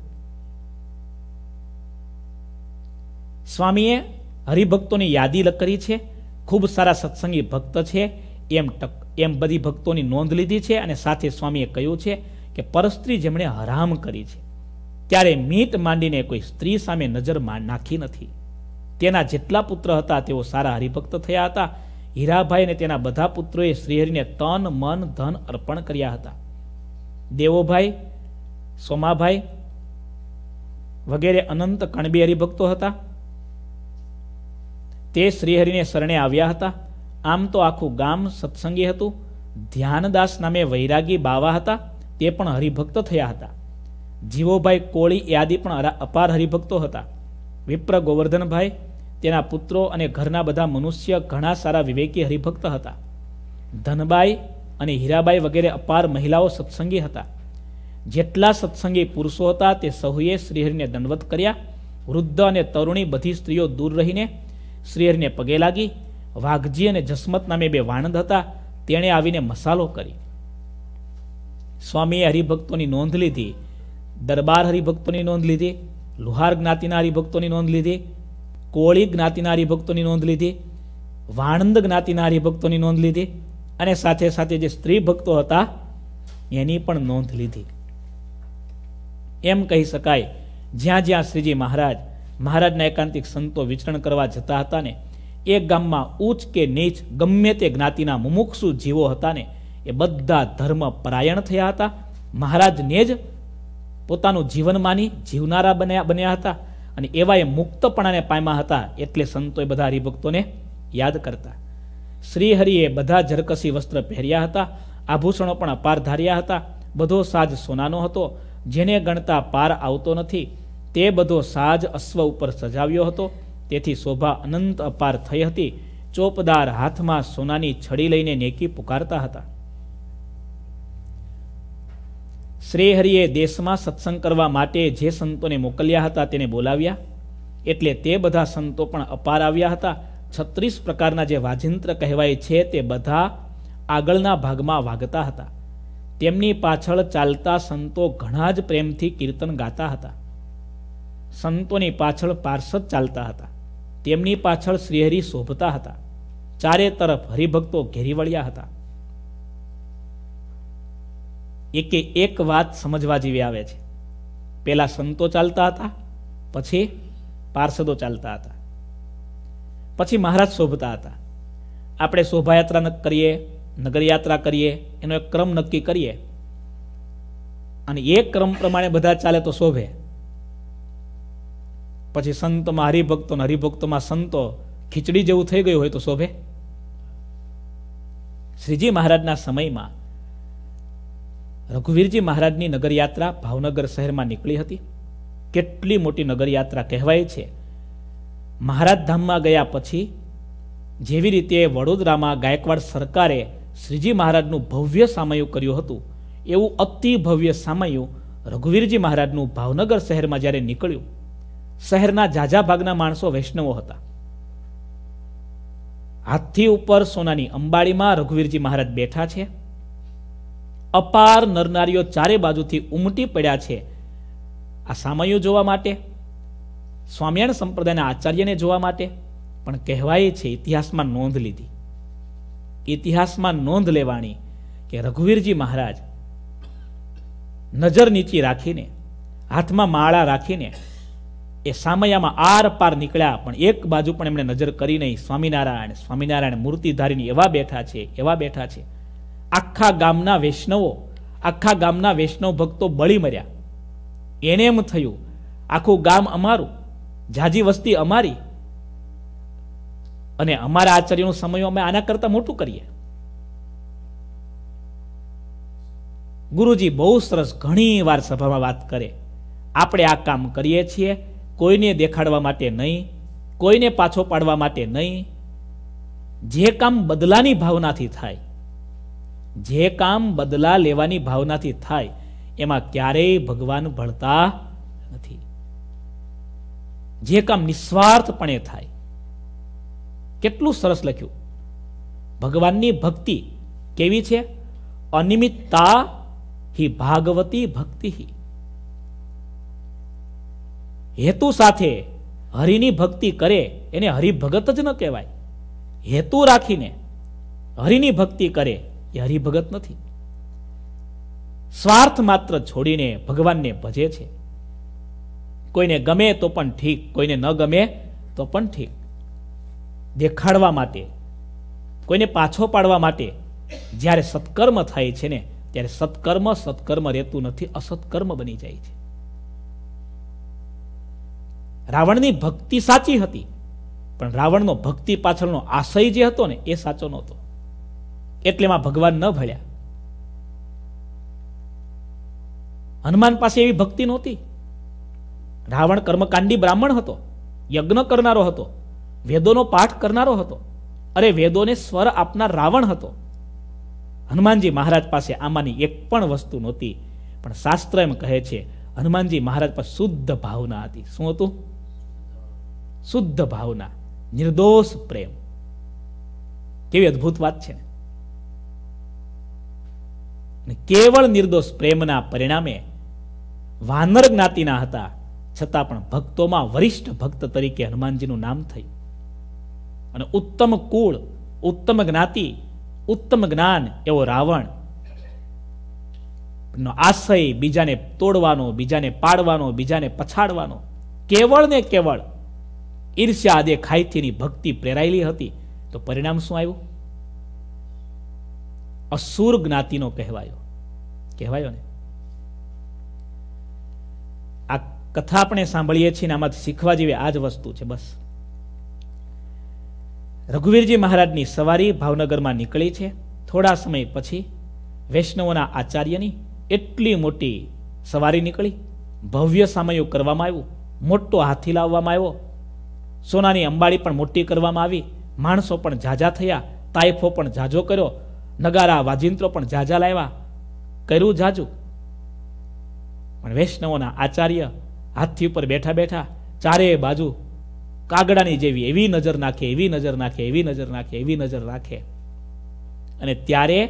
સ્વામીએ હરિભક્તોની યાદી કરી છે ખૂબ સારા સત્સંગી ભક્ત છે એમ ટક એમ બધી ભક્તોની નોંધ લીધી છે અને સાથે સ્વામીએ કહ્યું છે કે પરસ્ત્રી જેમણે હરામ કરી છે ત્યારે મીટ માંડીને કોઈ સ્ત્રી સામે નજર નાખી નથી તેના જેટલા પુત્ર હતા તેઓ સારા હરિભક્ત થયા હતા હીરાભાઈ અને તેના બધા પુત્રોએ શ્રીહરિને તન મન ધન અર્પણ કર્યા હતા દેવોભાઈ સોમાભાઈ વગેરે અનંત કણબી હરિભક્તો હતા તે શ્રીહરિને શરણે આવ્યા હતા આમ તો આખું ગામ સત્સંગી હતું ધ્યાનદાસ નામે વૈરાગી બાવા હતા તે પણ હરિભક્ત થયા હતા જીવોભાઈ કોળી યાદી પણ અપાર હરિભક્તો હતા વિપ્ર ગોવર્ધનભાઈ તેના પુત્રો અને ઘરના બધા મનુષ્ય ઘણા સારા વિવેકી હરિભક્ત હતા ધનબાઈ અને હીરાબાઈ વગેરે અપાર મહિલાઓ સત્સંગી હતા જેટલા સત્સંગી પુરુષો હતા તે સહુએ શ્રીહરિને દંડવત કર્યા વૃદ્ધ અને તરુણી બધી સ્ત્રીઓ દૂર રહીને શ્રીહરિને પગે લાગી વાઘજી અને જસમત નામે બે વાણંદ હતા તેણે આવીને મસાલો કરી સ્વામીએ હરિભક્તોની નોંધ લીધી દરબાર હરિભક્તોની નોંધ લીધી લુહાર જ્ઞાતિના હરિભક્તોની નોંધ લીધી કોળી જ્ઞાતિના હરિભક્તોની નોંધ લીધી વાણંદ જ્ઞાતિના હરિભક્તોની નોંધ લીધી અને સાથે સાથે જે સ્ત્રી ભક્તો હતા એની પણ નોંધ લીધી એમ કહી શકાય જ્યાં જ્યાં શ્રીજી મહારાજ મહારાજના એકાંતિક સંતો વિચરણ કરવા જતા હતા ને એ ગામમાં ઊંચ કે નીચ ગમે તે જ્ઞાતિના મુમુક્ષુ જીવો હતા ને એ બધા ધર્મ પરાયણ થયા હતા મહારાજને જ પોતાનું જીવન માની જીવનારા બન્યા બન્યા હતા અને એવા એ મુક્તપણાને પામ્યા હતા એટલે સંતોએ બધા હરિભક્તોને યાદ કરતા શ્રીહરિએ બધા જરકસી વસ્ત્ર પહેર્યા હતા આભૂષણો પણ અપાર ધાર્યા હતા બધો સાજ સોનાનો હતો જેને ગણતા પાર આવતો નથી તે બધો સાજ અશ્વ ઉપર સજાવ્યો હતો તેથી શોભા અનંત અપાર થઈ હતી ચોપદાર હાથમાં સોનાની છડી લઈને નેકી પુકારતા હતા શ્રીહરિએ દેશમાં સત્સંગ કરવા માટે જે સંતોને મોકલ્યા હતા તેને બોલાવ્યા એટલે તે બધા સંતો પણ અપાર આવ્યા હતા છત્રીસ પ્રકારના જે વાજિંત્ર કહેવાય છે તે બધા આગળના ભાગમાં વાગતા હતા તેમની પાછળ ચાલતા સંતો ઘણા જ પ્રેમથી કીર્તન ગાતા હતા સંતોની પાછળ પાર્ષદ ચાલતા હતા તેમની પાછળ શ્રીહરી શોભતા હતા ચારે તરફ હરિભક્તો ઘેરી વળ્યા હતા એકે એક વાત સમજવા જેવી આવે છે પેલા સંતો ચાલતા હતા પછી પાર્ષદો ચાલતા હતા પછી મહારાજ શોભતા હતા આપણે શોભાયાત્રા ન કરીએ નગરયાત્રા કરીએ એનો એક ક્રમ નક્કી કરીએ અને એ ક્રમ પ્રમાણે બધા ચાલે તો શોભે પછી સંતમાં હરિભક્તો ને હરિભક્તોમાં સંતો ખીચડી જેવું થઈ ગયું હોય તો શોભે શ્રીજી મહારાજના સમયમાં રઘુવીરજી મહારાજની નગરયાત્રા ભાવનગર શહેરમાં નીકળી હતી કેટલી મોટી નગરયાત્રા કહેવાય છે મહારાજ ધામમાં ગયા પછી જેવી રીતે વડોદરામાં ગાયકવાડ સરકારે શ્રીજી મહારાજનું ભવ્ય સામયું કર્યું હતું એવું અતિ ભવ્ય સામયું રઘુવીરજી મહારાજનું ભાવનગર શહેરમાં જ્યારે નીકળ્યું શહેરના ઝાઝા ભાગના માણસો વૈષ્ણવો હતા હાથથી ઉપર સોનાની અંબાડીમાં રઘુવીરજી મહારાજ બેઠા છે અપાર નરનારીઓ ચારે બાજુથી ઉમટી પડ્યા છે આ સામયો જોવા માટે સ્વામિયાણ સંપ્રદાયના આચાર્યને જોવા માટે પણ કહેવાય છે ઇતિહાસમાં નોંધ લીધી ઇતિહાસમાં નોંધ લેવાની કે રઘુવીરજી મહારાજ નજર નીચી રાખીને હાથમાં માળા રાખીને એ સામયામાં આર પાર નીકળ્યા પણ એક બાજુ પણ એમણે નજર કરી નહીં સ્વામિનારાયણ સ્વામિનારાયણ મૂર્તિ ધારીને એવા બેઠા છે એવા બેઠા છે આખા ગામના વૈષ્ણવો આખા ગામના વૈષ્ણવ ભક્તો બળી મર્યા એને એમ થયું આખું ગામ અમારું ઝાજી વસ્તી અમારી અને અમારા આચાર્યનો સમય અમે આના કરતાં મોટું કરીએ ગુરુજી બહુ સરસ ઘણી વાર સભામાં વાત કરે આપણે આ કામ કરીએ છીએ કોઈને દેખાડવા માટે નહીં કોઈને પાછો પાડવા માટે નહીં જે કામ બદલાની ભાવનાથી થાય જે કામ બદલા લેવાની ભાવનાથી થાય એમાં ક્યારેય ભગવાન ભળતા નથી જે કામ નિસ્વાર્થપણે થાય કેટલું સરસ લખ્યું ભગવાનની ભક્તિ કેવી છે અનિમિતતા હિ ભાગવતી ભક્તિ હેતુ સાથે હરિની ભક્તિ કરે એને હરિભગત જ ન કહેવાય હેતુ રાખીને હરિની ભક્તિ કરે એ હરિભગત નથી સ્વાર્થ માત્ર છોડીને ભગવાનને ભજે છે કોઈને ગમે તો પણ ઠીક કોઈને ન ગમે તો પણ ઠીક દેખાડવા માટે કોઈને પાછો પાડવા માટે જ્યારે સત્કર્મ થાય છે ને ત્યારે સત્કર્મ સત્કર્મ રહેતું નથી અસત્કર્મ બની જાય છે રાવણની ભક્તિ સાચી હતી પણ રાવણનો ભક્તિ પાછળનો આશય જે હતો ને એ સાચો નહોતો એટલે એમાં ભગવાન ન ભળ્યા હનુમાન પાસે એવી ભક્તિ નહોતી રાવણ કર્મકાંડી બ્રાહ્મણ હતો યજ્ઞ કરનારો હતો વેદોનો પાઠ કરનારો હતો અરે વેદોને સ્વર આપનાર રાવણ હતો હનુમાનજી મહારાજ પાસે આમાંની એક પણ વસ્તુ નહોતી પણ શાસ્ત્ર એમ કહે છે હનુમાનજી મહારાજ પર શુદ્ધ ભાવના હતી શું હતું શુદ્ધ ભાવના નિર્દોષ પ્રેમ કેવી અદ્ભુત વાત છે ને કેવળ નિર્દોષ પ્રેમના પરિણામે વાનર જ્ઞાતિના હતા છતાં પણ ભક્તોમાં વરિષ્ઠ ભક્ત તરીકે હનુમાનજીનું નામ થયું અને ઉત્તમ કુળ ઉત્તમ જ્ઞાતિ ઉત્તમ જ્ઞાન એવો રાવણ નો આશય બીજાને તોડવાનો બીજાને પાડવાનો બીજાને પછાડવાનો કેવળ ને કેવળ ઈર્ષ્યા આદે ખાઈથીની ભક્તિ પ્રેરાયેલી હતી તો પરિણામ શું આવ્યું અસુર જ્ઞાતિનો કહેવાયો કહેવાયો ને આ કથા આપણે સાંભળીએ છીએ ને આમાંથી શીખવા જેવી આ જ વસ્તુ છે બસ રઘુવીરજી મહારાજની સવારી ભાવનગરમાં નીકળી છે થોડા સમય પછી વૈષ્ણવોના આચાર્યની એટલી મોટી સવારી નીકળી ભવ્ય સામયો કરવામાં આવ્યું મોટો હાથી લાવવામાં આવ્યો સોનાની અંબાડી પણ મોટી કરવામાં આવી માણસો પણ ઝાઝા થયા તાઇફો પણ ઝાઝો કર્યો નગારા વાજિંત્રો પણ ઝાઝા લાવ્યા કર્યું ઝાઝું પણ વૈષ્ણવોના આચાર્ય હાથી ઉપર બેઠા બેઠા ચારે બાજુ કાગડાની જેવી એવી નજર નાખે એવી નજર નાખે એવી નજર નાખે એવી નજર રાખે અને ત્યારે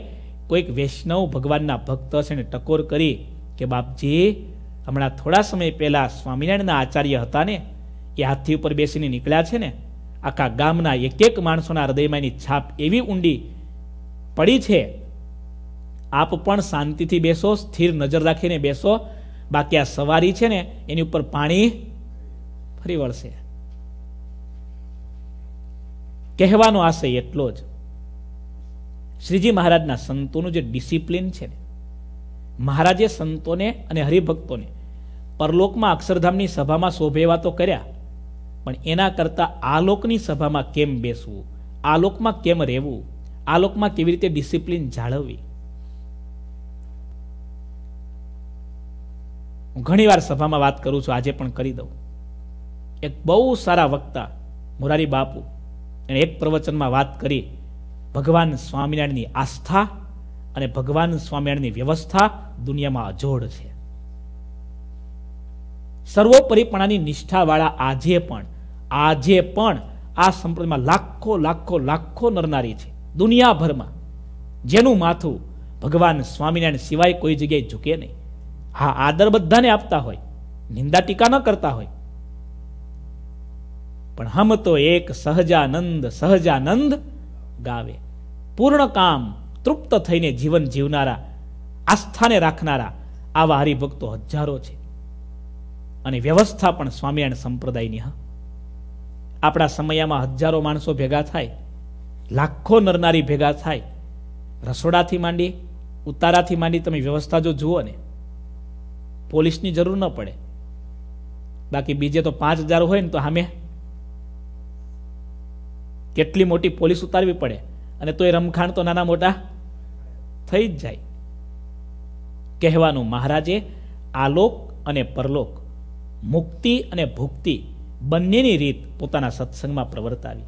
કોઈક વૈષ્ણવ ભગવાનના ભક્ત છે એને ટકોર કરી કે બાપજી હમણાં થોડા સમય પહેલાં સ્વામિનારાયણના આચાર્ય હતા ને એ હાથી ઉપર બેસીને નીકળ્યા છે ને આખા ગામના એક એક માણસોના હૃદયમાં એની છાપ એવી ઊંડી પડી છે આપ પણ શાંતિથી બેસો સ્થિર નજર રાખીને બેસો બાકી આ સવારી છે ને એની ઉપર પાણી ફરી વળશે કહેવાનો આશય એટલો જ શ્રીજી મહારાજના સંતોનું જે ડિસિપ્લિન છે ને મહારાજે સંતોને અને હરિભક્તોને પરલોકમાં અક્ષરધામની સભામાં શોભેવા તો કર્યા પણ એના કરતાં આલોકની સભામાં કેમ બેસવું આલોકમાં કેમ રહેવું આલોકમાં કેવી રીતે ડિસિપ્લિન જાળવવી હું ઘણીવાર સભામાં વાત કરું છું આજે પણ કરી દઉં એક બહુ સારા વક્તા મુરારી બાપુ એણે એક પ્રવચનમાં વાત કરી ભગવાન સ્વામિનારાયણની આસ્થા અને ભગવાન સ્વામિનારાયણની વ્યવસ્થા દુનિયામાં અજોડ છે સર્વોપરીપણાની નિષ્ઠાવાળા આજે પણ આજે પણ આ સંપ્રદાયમાં લાખો લાખો લાખો નરનારી છે દુનિયાભરમાં જેનું માથું ભગવાન સ્વામિનારાયણ સિવાય કોઈ જગ્યાએ ઝૂકે નહીં હા આદર બધાને આપતા હોય નિંદા ટીકા ન કરતા હોય પણ હમ તો એક સહજાનંદ સહજાનંદ ગાવે પૂર્ણ કામ તૃપ્ત થઈને જીવન જીવનારા આસ્થાને રાખનારા આવા હરિભક્તો હજારો છે અને વ્યવસ્થા પણ સ્વામિનારાયણ સંપ્રદાયની હા આપણા સમયમાં હજારો માણસો ભેગા થાય લાખો નરનારી ભેગા થાય રસોડાથી માંડી ઉતારાથી માંડી તમે વ્યવસ્થા જો જુઓ ને પોલીસની જરૂર ન પડે બાકી બીજે તો પાંચ હજાર હોય ને તો સામે કેટલી મોટી પોલીસ ઉતારવી પડે અને તો એ રમખાણ તો નાના મોટા થઈ જ જાય કહેવાનું મહારાજે આલોક અને પરલોક મુક્તિ અને ભુક્તિ બંનેની રીત પોતાના સત્સંગમાં પ્રવર્તાવી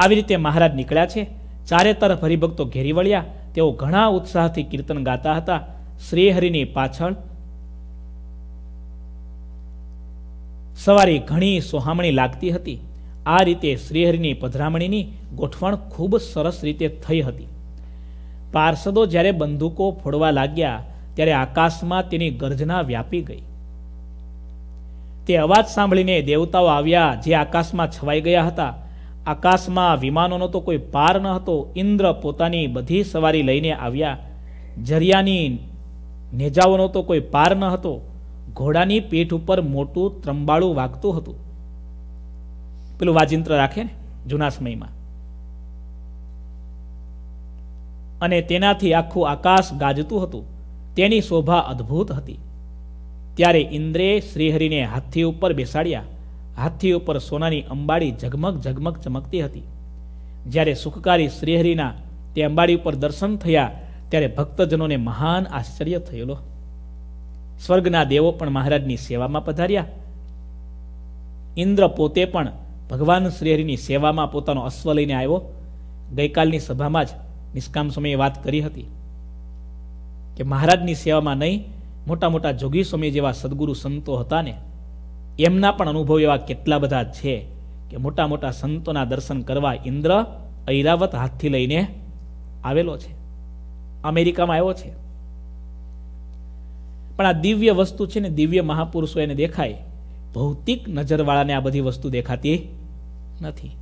આવી રીતે મહારાજ નીકળ્યા છે ચારે તરફ હરિભક્તો ઘેરી વળ્યા તેઓ ઘણા ઉત્સાહથી કીર્તન ગાતા હતા શ્રીહરિની પાછળ સવારે ઘણી સોહામણી લાગતી હતી આ રીતે શ્રીહરિની પધરામણીની ગોઠવણ ખૂબ સરસ રીતે થઈ હતી પાર્ષદો જ્યારે બંદૂકો ફોડવા લાગ્યા ત્યારે આકાશમાં તેની ગર્જના વ્યાપી ગઈ તે અવાજ સાંભળીને દેવતાઓ આવ્યા જે આકાશમાં છવાઈ ગયા હતા આકાશમાં વિમાનોનો તો કોઈ પાર ન હતો ઇન્દ્ર પોતાની બધી સવારી લઈને આવ્યા જરિયાની નેજાઓનો તો કોઈ પાર ન હતો ઘોડાની પીઠ ઉપર મોટું ત્રંબાળું વાગતું હતું પેલું વાજિંત્ર રાખે ને જૂના સમયમાં અને તેનાથી આખું આકાશ ગાજતું હતું તેની શોભા અદ્ભુત હતી ત્યારે ઇન્દ્રે શ્રીહરિને હાથી ઉપર બેસાડ્યા હાથી ઉપર સોનાની અંબાડી ઝગમગ ઝગમગ ચમકતી હતી જ્યારે સુખકારી શ્રીહરિના તે અંબાડી ઉપર દર્શન થયા ત્યારે ભક્તજનોને મહાન આશ્ચર્ય થયેલો સ્વર્ગના દેવો પણ મહારાજની સેવામાં પધાર્યા ઇન્દ્ર પોતે પણ ભગવાન શ્રીહરિની સેવામાં પોતાનો અશ્વ લઈને આવ્યો ગઈકાલની સભામાં જ નિષ્કામ સમયે વાત કરી હતી કે મહારાજની સેવામાં નહીં મોટા મોટા જોગી સ્વામી જેવા સદગુરુ સંતો હતા ને એમના પણ અનુભવ એવા કેટલા બધા છે કે મોટા મોટા સંતોના દર્શન કરવા ઇન્દ્ર ઐરાવત હાથથી લઈને આવેલો છે અમેરિકામાં આવ્યો છે પણ આ દિવ્ય વસ્તુ છે ને દિવ્ય મહાપુરુષો એને દેખાય ભૌતિક નજરવાળાને આ બધી વસ્તુ દેખાતી નથી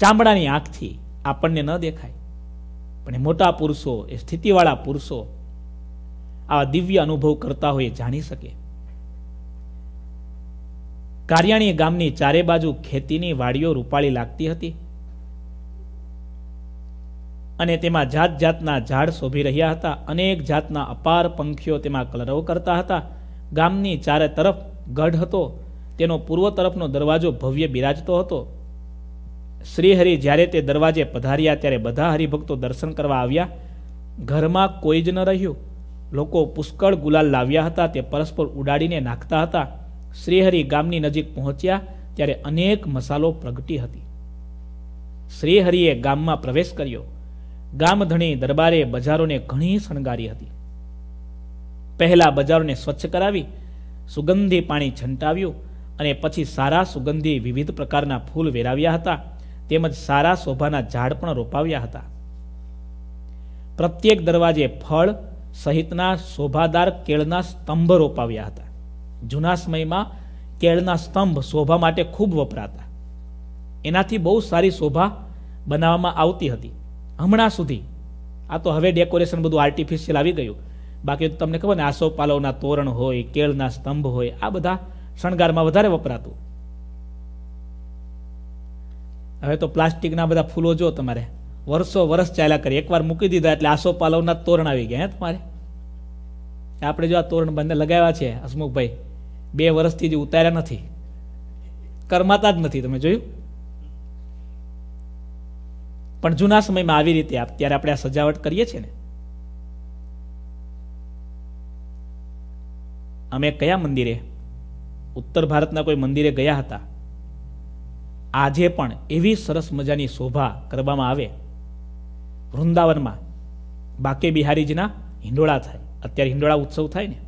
ચામડાની આંખથી આપણને ન દેખાય પણ એ મોટા પુરુષો એ સ્થિતિવાળા પુરુષો આ દિવ્ય અનુભવ કરતા હોય એ જાણી શકે કારિયાણી ગામની ચારે બાજુ ખેતીની વાડીઓ રૂપાળી લાગતી હતી અને તેમાં જાત જાતના ઝાડ શોભી રહ્યા હતા અનેક જાતના અપાર પંખીઓ તેમાં કલરવ કરતા હતા ગામની ચારે તરફ ગઢ હતો તેનો પૂર્વ તરફનો દરવાજો ભવ્ય બિરાજતો હતો શ્રીહરિ જ્યારે તે દરવાજે પધાર્યા ત્યારે બધા હરિભક્તો દર્શન કરવા આવ્યા ઘરમાં કોઈ જ ન રહ્યું લોકો પુષ્કળ ગુલાલ લાવ્યા હતા તે પરસ્પર ઉડાડીને નાખતા હતા શ્રીહરિ ગામની નજીક પહોંચ્યા ત્યારે અનેક મસાલો પ્રગટી હતી શ્રીહરિએ ગામમાં પ્રવેશ કર્યો ગામધણી દરબારે બજારોને ઘણી શણગારી હતી પહેલા બજારોને સ્વચ્છ કરાવી સુગંધી પાણી છંટાવ્યું અને પછી સારા સુગંધી વિવિધ પ્રકારના ફૂલ વેરાવ્યા હતા તેમજ સારા શોભાના ઝાડ પણ રોપાવ્યા હતા પ્રત્યેક દરવાજે ફળ સહિતના શોભાદાર કેળના સ્તંભ રોપાવ્યા હતા જૂના સમયમાં કેળના સ્તંભ શોભા માટે ખૂબ વપરાતા એનાથી બહુ સારી શોભા બનાવવામાં આવતી હતી હમણાં સુધી આ તો હવે ડેકોરેશન બધું આર્ટિફિશિયલ આવી ગયું બાકી તમને ખબર ને આસોપાલવના તોરણ હોય કેળના સ્તંભ હોય આ બધા શણગારમાં વધારે વપરાતું હવે તો પ્લાસ્ટિકના બધા ફૂલો જો તમારે વર્ષો વર્ષ ચાલ્યા કરી એકવાર મૂકી દીધા એટલે આસો પાલવના તોરણ આવી ગયા હે તમારે આપણે જો આ તોરણ બંને લગાવ્યા છે હસમુખભાઈ બે વર્ષથી જે ઉતાર્યા નથી કરમાતા જ નથી તમે જોયું પણ જૂના સમયમાં આવી રીતે ત્યારે આપણે આ સજાવટ કરીએ છીએ ને અમે કયા મંદિરે ઉત્તર ભારતના કોઈ મંદિરે ગયા હતા આજે પણ એવી સરસ મજાની શોભા કરવામાં આવે વૃંદાવનમાં બાકે બિહારીજીના હિંડોળા થાય અત્યારે હિંડોળા ઉત્સવ થાય ને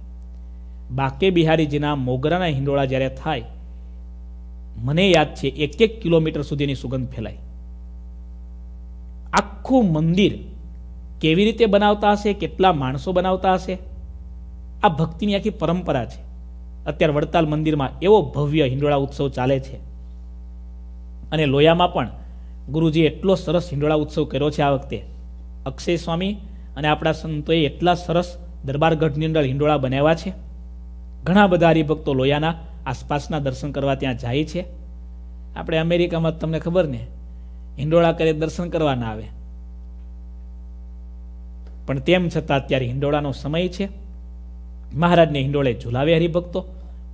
બાકે બિહારીજીના મોગરાના હિંડોળા જ્યારે થાય મને યાદ છે એક એક કિલોમીટર સુધીની સુગંધ ફેલાય આખું મંદિર કેવી રીતે બનાવતા હશે કેટલા માણસો બનાવતા હશે આ ભક્તિની આખી પરંપરા છે અત્યારે વડતાલ મંદિરમાં એવો ભવ્ય હિંડોળા ઉત્સવ ચાલે છે અને લોયામાં પણ ગુરુજીએ એટલો સરસ હિંડોળા ઉત્સવ કર્યો છે આ વખતે અક્ષય સ્વામી અને આપણા સંતોએ એટલા સરસ દરબારગઢની અંદર હિંડોળા બનાવ્યા છે ઘણા બધા હરિભક્તો લોયાના આસપાસના દર્શન કરવા ત્યાં જાય છે આપણે અમેરિકામાં તમને ખબર ને હિંડોળા કરે દર્શન કરવા ના આવે પણ તેમ છતાં અત્યારે હિંડોળાનો સમય છે મહારાજને હિંડોળે ઝુલાવે હરિભક્તો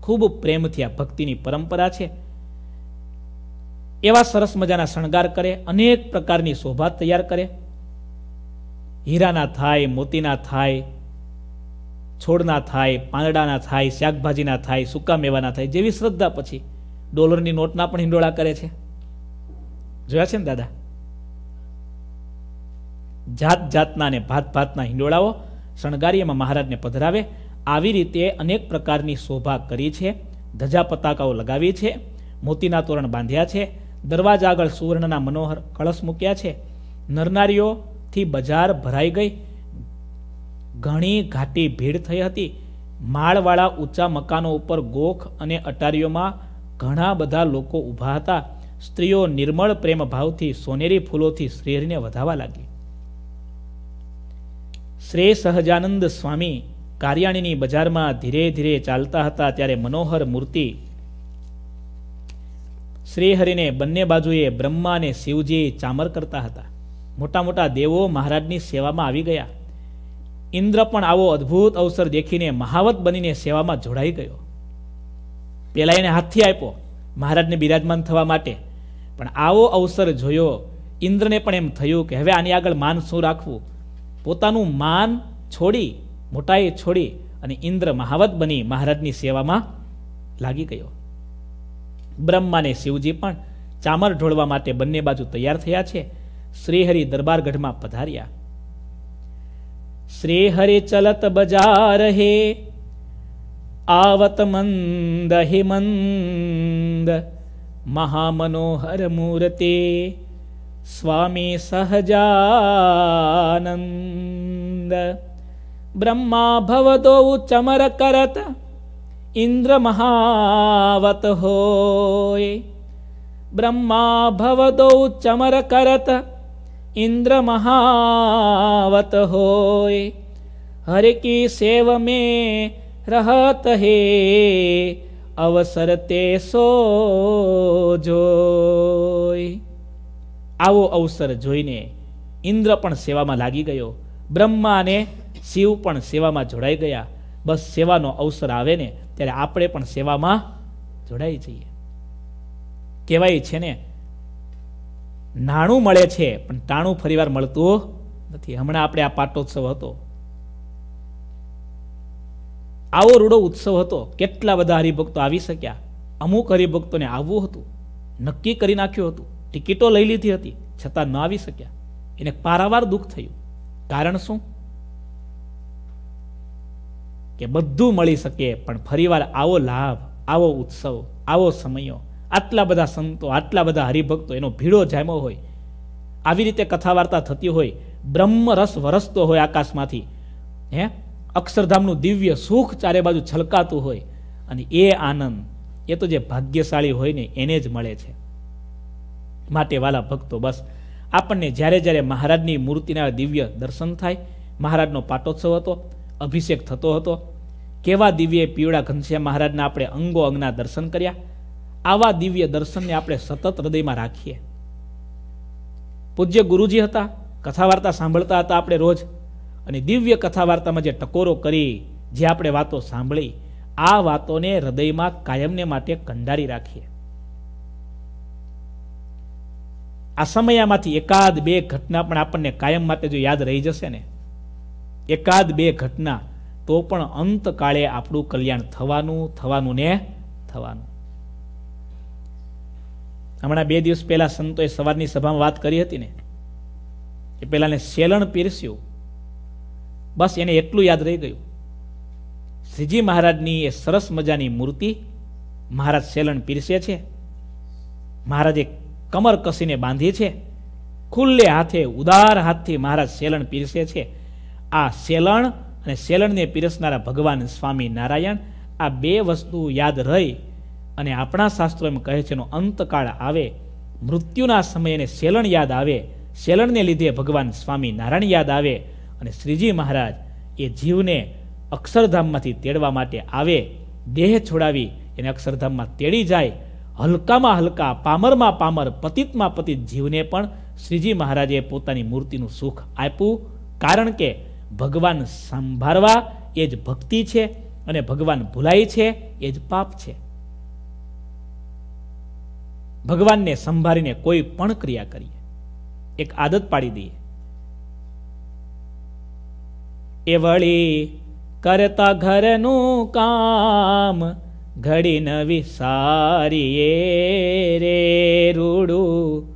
ખૂબ પ્રેમથી આ ભક્તિની પરંપરા છે એવા સરસ મજાના શણગાર કરે અનેક પ્રકારની શોભા તૈયાર કરે હીરાના થાય મોતીના થાય છોડના થાય પાંદડાના થાય શાકભાજીના થાય સૂકા મેવાના થાય જેવી શ્રદ્ધા પછી ડોલરની નોટના પણ હિંડોળા કરે છે જોયા છે ને દાદા જાત જાતના અને ભાત ભાતના હિંડોળાઓ શણગારી એમાં મહારાજને પધરાવે આવી રીતે અનેક પ્રકારની શોભા કરી છે ધજા પતાકાઓ લગાવી છે મોતીના તોરણ બાંધ્યા છે દરવાજા આગળ સુવર્ણના મનોહર કળશ મૂક્યા છે નરનારીઓથી બજાર ભરાઈ ગઈ ઘણી ઘાટી ભીડ થઈ હતી માળવાળા ઊંચા મકાનો ઉપર ગોખ અને અટારીઓમાં ઘણા બધા લોકો ઊભા હતા સ્ત્રીઓ નિર્મળ પ્રેમ ભાવથી સોનેરી ફૂલોથી શ્રેહને વધાવા લાગી શ્રેય સહજાનંદ સ્વામી કાર્યાણીની બજારમાં ધીરે ધીરે ચાલતા હતા ત્યારે મનોહર મૂર્તિ શ્રીહરિને બંને બાજુએ બ્રહ્મા અને શિવજી ચામર કરતા હતા મોટા મોટા દેવો મહારાજની સેવામાં આવી ગયા ઇન્દ્ર પણ આવો અદ્ભુત અવસર દેખીને મહાવત બનીને સેવામાં જોડાઈ ગયો પેલા એને હાથથી આપ્યો મહારાજને બિરાજમાન થવા માટે પણ આવો અવસર જોયો ઇન્દ્રને પણ એમ થયું કે હવે આની આગળ માન શું રાખવું પોતાનું માન છોડી મોટાએ છોડી અને ઇન્દ્ર મહાવત બની મહારાજની સેવામાં લાગી ગયો બ્રહ્માને શિવજી પણ ચામર ઢોળવા માટે બંને બાજુ તૈયાર થયા છે શ્રીહરિ દરબારગઢમાં પધાર્યા શ્રીહરિ ચલત બજાર હે આવત મંદ હે મંદ મહામનોહર મૂર્તિ સ્વામી સહજાનંદ બ્રહ્મા ભવદો ચમર કરત ઇન્દ્ર મહાવત इन्द्रमहावत होय ब्रह्मा भवदौ चमरकरत इन्द्रमहावत होय हर की સેવ में રહત હે અવસર તે સો જોય આવો અવસર જોઈને ઇન્દ્ર પણ સેવામાં લાગી ગયો બ્રહ્મા અને શિવ પણ સેવામાં જોડાઈ ગયા બસ સેવાનો અવસર આવે ને ત્યારે આપણે પણ સેવામાં જોડાઈ જઈએ કહેવાય છે ને નાણું મળે છે પણ ટાણું ફરીવાર મળતું નથી હમણાં આપણે આ પાટોત્સવ હતો આવો રૂડો ઉત્સવ હતો કેટલા બધા હરિભક્તો આવી શક્યા અમુક હરિભક્તોને આવવું હતું નક્કી કરી નાખ્યું હતું ટિકિટો લઈ લીધી હતી છતાં ન આવી શક્યા એને પારાવાર દુઃખ થયું કારણ શું કે બધું મળી શકે પણ ફરીવાર આવો લાભ આવો ઉત્સવ આવો સમયો આટલા બધા સંતો આટલા બધા હરિભક્તો એનો ભીડો જામ્યો હોય આવી રીતે કથા વાર્તા થતી હોય બ્રહ્મ રસ વરસતો હોય આકાશમાંથી હે અક્ષરધામનું દિવ્ય સુખ ચારે બાજુ છલકાતું હોય અને એ આનંદ એ તો જે ભાગ્યશાળી હોય ને એને જ મળે છે માટે વાલા ભક્તો બસ આપણને જ્યારે જ્યારે મહારાજની મૂર્તિના દિવ્ય દર્શન થાય મહારાજનો પાટોત્સવ હતો અભિષેક થતો હતો કેવા દિવ્ય પીવડા ઘનશ્યામ મહારાજના આપણે અંગો અંગના દર્શન કર્યા આવા દિવ્ય દર્શનને આપણે સતત હૃદયમાં રાખીએ પૂજ્ય ગુરુજી હતા કથા વાર્તા સાંભળતા હતા આપણે રોજ અને દિવ્ય કથા વાર્તામાં જે ટકોરો કરી જે આપણે વાતો સાંભળી આ વાતોને હૃદયમાં કાયમને માટે કંડારી રાખીએ આ સમયમાંથી એકાદ બે ઘટના પણ આપણને કાયમ માટે જો યાદ રહી જશે ને એકાદ બે ઘટના તો પણ અંતકાળે આપણું કલ્યાણ થવાનું થવાનું ને થવાનું હમણાં બે દિવસ પહેલા સંતોએ સવારની સભામાં વાત કરી હતી ને એ પહેલાંને શેલણ પીરસ્યું બસ એને એટલું યાદ રહી ગયું શ્રીજી મહારાજની એ સરસ મજાની મૂર્તિ મહારાજ શેલણ પીરસે છે મહારાજે કમર કસીને બાંધી છે ખુલ્લે હાથે ઉદાર હાથથી મહારાજ શેલણ પીરસે છે આ શેલણ અને શેલણને પીરસનારા ભગવાન સ્વામી નારાયણ આ બે વસ્તુ યાદ રહી અને આપણા શાસ્ત્રો એમ કહે છે એનો અંતકાળ આવે મૃત્યુના સમયે એને શેલણ યાદ આવે શેલણને લીધે ભગવાન સ્વામી નારાયણ યાદ આવે અને શ્રીજી મહારાજ એ જીવને અક્ષરધામમાંથી તેડવા માટે આવે દેહ છોડાવી એને અક્ષરધામમાં તેડી જાય હલકામાં હલકા પામરમાં પામર પતિતમાં પતિત જીવને પણ શ્રીજી મહારાજે પોતાની મૂર્તિનું સુખ આપ્યું કારણ કે ભગવાન સંભાળવા એ જ ભક્તિ છે અને ભગવાન ભૂલાય છે એ જ પાપ છે ભગવાનને સંભાળીને કોઈ પણ ક્રિયા કરીએ એક આદત પાડી દઈએ એ વળી કરતા ઘરનું કામ ઘડી નવી સારી રે રૂડું